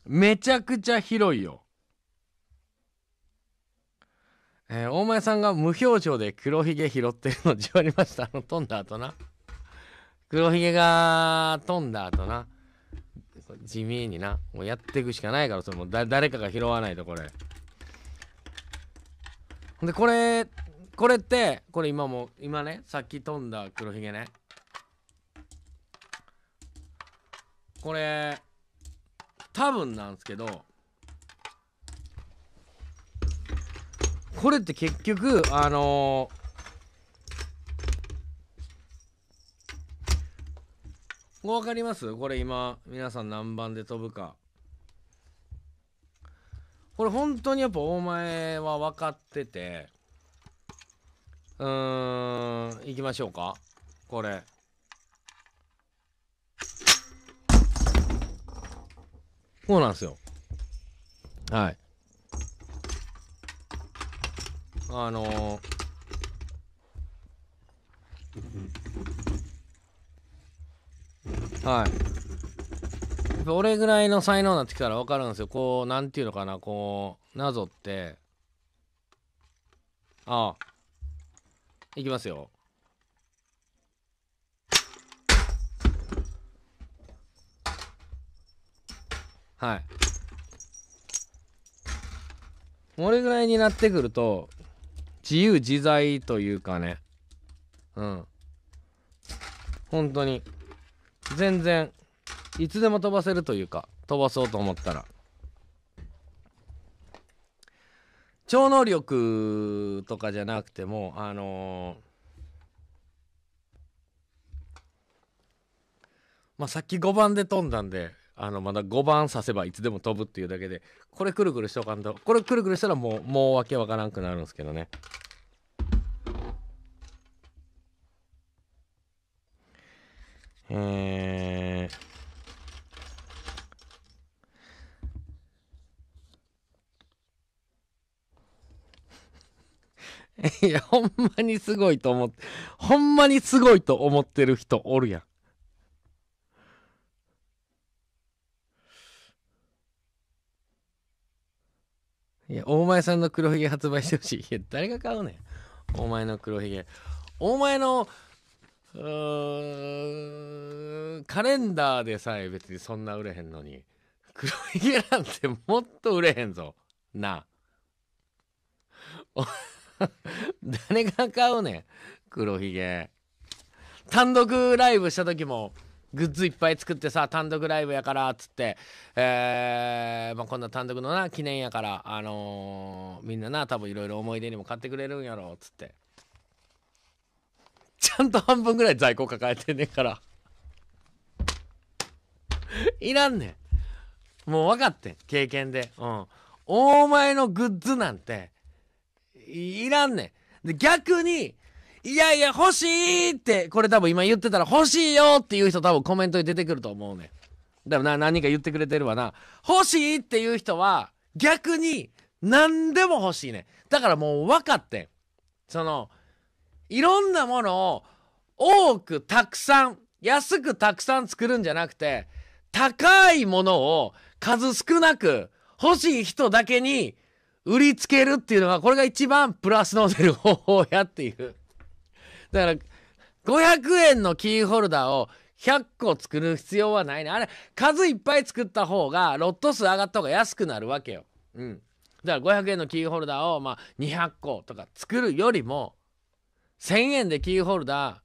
めちゃくちゃ広いよ。えー、大前さんが無表情で黒ひげ拾ってるのじわりました。あの、飛んだ後な。黒ひげが飛んだ後な。地味になもうやっていくしかないからそれも誰かが拾わないとこれでこれこれってこれ今も今ねさっき飛んだ黒ひげねこれ多分なんですけどこれって結局あのーわかりますこれ今、皆さん何番で飛ぶか。これ本当にやっぱ大前は分かってて、うーん、行きましょうか。これ。そうなんですよ。はい。あのーはい俺ぐらいの才能になってきたら分かるんですよこう何ていうのかなこうなぞってああいきますよはい俺ぐらいになってくると自由自在というかねうん本当に全然いつでも飛ばせるというか飛ばそうと思ったら超能力とかじゃなくてもあのー、まあさっき5番で飛んだんであのまだ5番刺せばいつでも飛ぶっていうだけでこれくるくるしとかんとこれくるくるしたらもうもう訳わからんくなるんですけどね。えー、いや、ほんまにすごいと思って、ほんまにすごいと思ってる人おるやん。いや、大前さんの黒ひげ発売してほしい。いや、誰が買うねん。大前の黒ひげ。お前のうんカレンダーでさえ別にそんな売れへんのに 黒ひげなんてもっと売れへんぞな 誰が買うねん黒ひげ単独ライブした時もグッズいっぱい作ってさ単独ライブやからっつって、えーまあ、こんな単独のな記念やから、あのー、みんなな多分いろいろ思い出にも買ってくれるんやろっつってちゃんと半分ぐらい在庫抱えてんねんから。いらんねん。もう分かってん。経験で。うん。お前のグッズなんて、いらんねん。で、逆に、いやいや、欲しいって、これ多分今言ってたら、欲しいよっていう人多分コメントに出てくると思うねん。でもな、何か言ってくれてるわな。欲しいっていう人は、逆に、何でも欲しいねん。だからもう分かってん。その、いろんなものを多くたくさん、安くたくさん作るんじゃなくて、高いものを数少なく欲しい人だけに売りつけるっていうのが、これが一番プラスの出る方法やっていう。だから、500円のキーホルダーを100個作る必要はないね。あれ、数いっぱい作った方が、ロット数上がった方が安くなるわけよ。うん。だから500円のキーホルダーを、まあ、200個とか作るよりも、1000円でキーホルダ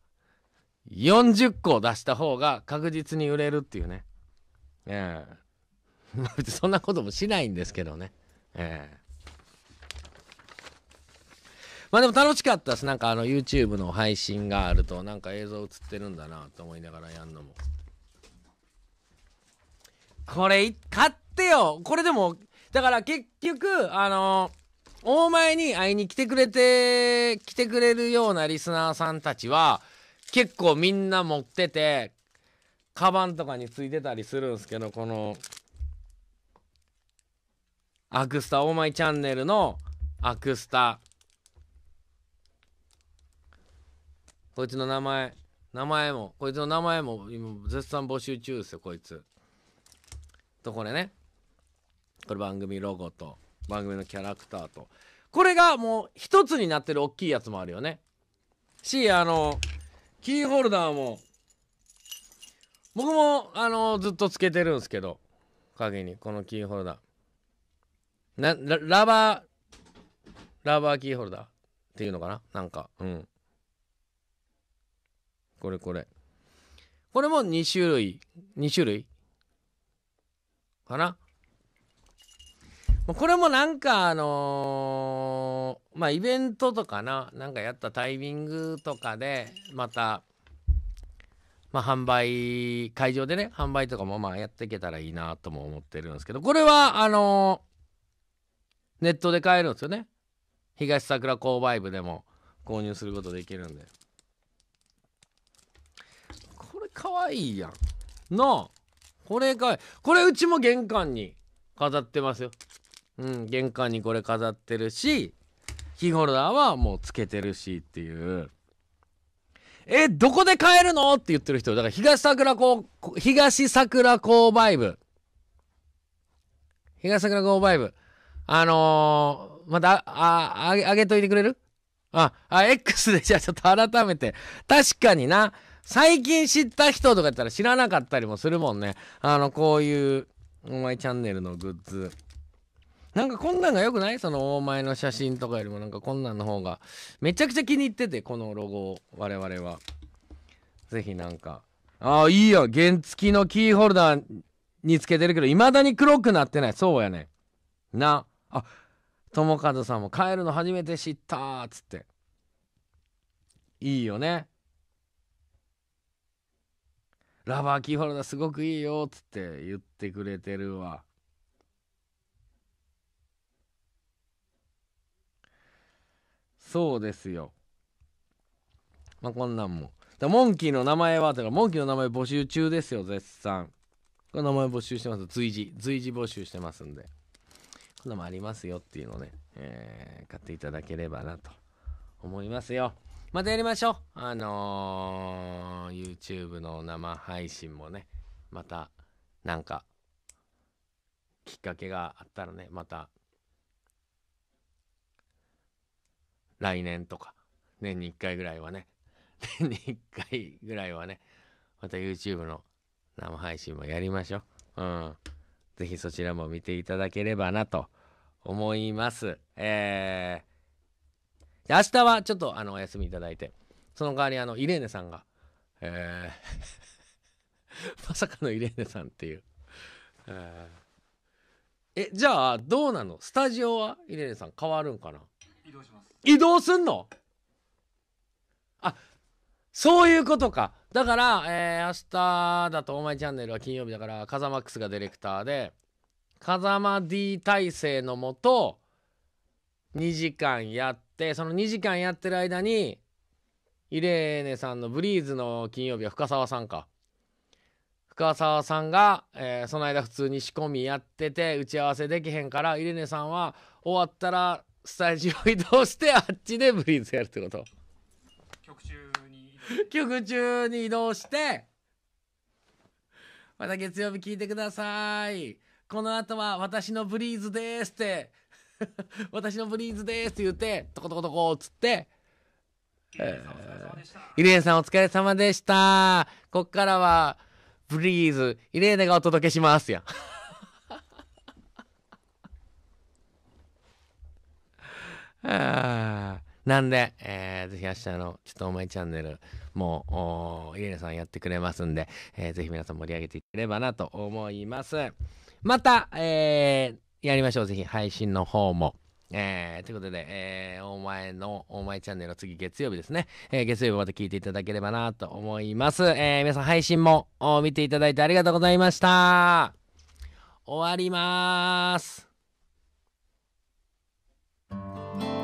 ー40個出した方が確実に売れるっていうね。ええー。そんなこともしないんですけどね。ええー。まあでも楽しかったです。なんかあの YouTube の配信があると、なんか映像映ってるんだなと思いながらやんのも。これ、買ってよこれでも、だから結局、あの大前に会いに来てくれて、来てくれるようなリスナーさんたちは、結構みんな持ってて、カバンとかについてたりするんですけど、この、アクスタ大前チャンネルのアクスタ。こいつの名前、名前も、こいつの名前も今絶賛募集中ですよ、こいつ。と、これね。これ番組ロゴと。番組のキャラクターとこれがもう一つになってる大きいやつもあるよねしあのキーホルダーも僕もあのずっとつけてるんですけど影にこのキーホルダーなララバーラバーキーホルダーっていうのかななんかうんこれこれこれも2種類2種類かなこれもなんかあのー、まあイベントとかななんかやったタイミングとかでまたまあ販売会場でね販売とかもまあやっていけたらいいなとも思ってるんですけどこれはあのー、ネットで買えるんですよね東桜購買部でも購入することできるんでこれかわいいやんなあこれかわいいこれうちも玄関に飾ってますようん、玄関にこれ飾ってるしキーホルダーはもうつけてるしっていうえどこで買えるのって言ってる人だから東桜高東桜購買部。東桜購買部。あのー、またああげあげといてくれるああ X でじゃあちょっと改めて確かにな最近知った人とか言ったら知らなかったりもするもんねあのこういうお前チャンネルのグッズなんかこんなんがよくないその大前の写真とかよりもなんかこんなんの方がめちゃくちゃ気に入っててこのロゴを我々はぜひなんかああいいよ原付のキーホルダーにつけてるけどいまだに黒くなってないそうやねなあ友和さんも帰るの初めて知ったっつっていいよねラバーキーホルダーすごくいいよっつって言ってくれてるわそうですよまあこんなんもだモンキーの名前はだからモンキーの名前募集中ですよ絶賛これ名前募集してます随時随時募集してますんでこんなもありますよっていうのをね、えー、買っていただければなと思いますよまたやりましょうあのー、YouTube の生配信もねまたなんかきっかけがあったらねまた来年とか年に1回ぐらいはね 年に1回ぐらいはねまた YouTube の生配信もやりましょう。うん。ぜひそちらも見ていただければなと思います。えー、明日はちょっとあのお休みいただいて、その代わりあの、イレーネさんが、えー、まさかのイレーネさんっていう。えー、え、じゃあどうなのスタジオはイレーネさん変わるんかな移動します移動すんのあそういうことかだから、えー、明日だと「お前チャンネル」は金曜日だから風間ックスがディレクターで風間 D 体制のもと2時間やってその2時間やってる間にイレーネさんの「ブリーズ」の金曜日は深沢さんか。深沢さんが、えー、その間普通に仕込みやってて打ち合わせできへんからイレーネさんは終わったらスタジオ移動してあっちでブリーズやるってこと曲中に曲中に移動してまた月曜日聞いてくださいこの後は私のブリーズですって 私のブリーズですって言ってトコトコトコっつってイレーさんお疲れ様でした。こっからは、ブリーズ、イレーネがお届けしますやん。なんで、えー、ぜひ明日のちょっとお前チャンネルもうイレネさんやってくれますんで、えー、ぜひ皆さん盛り上げていければなと思いますまた、えー、やりましょうぜひ配信の方もえー、ということで、えー、お前の、お前チャンネルは次月曜日ですね。えー、月曜日また聞いていただければなと思います。えー、皆さん配信も見ていただいてありがとうございました。終わりまーす。Música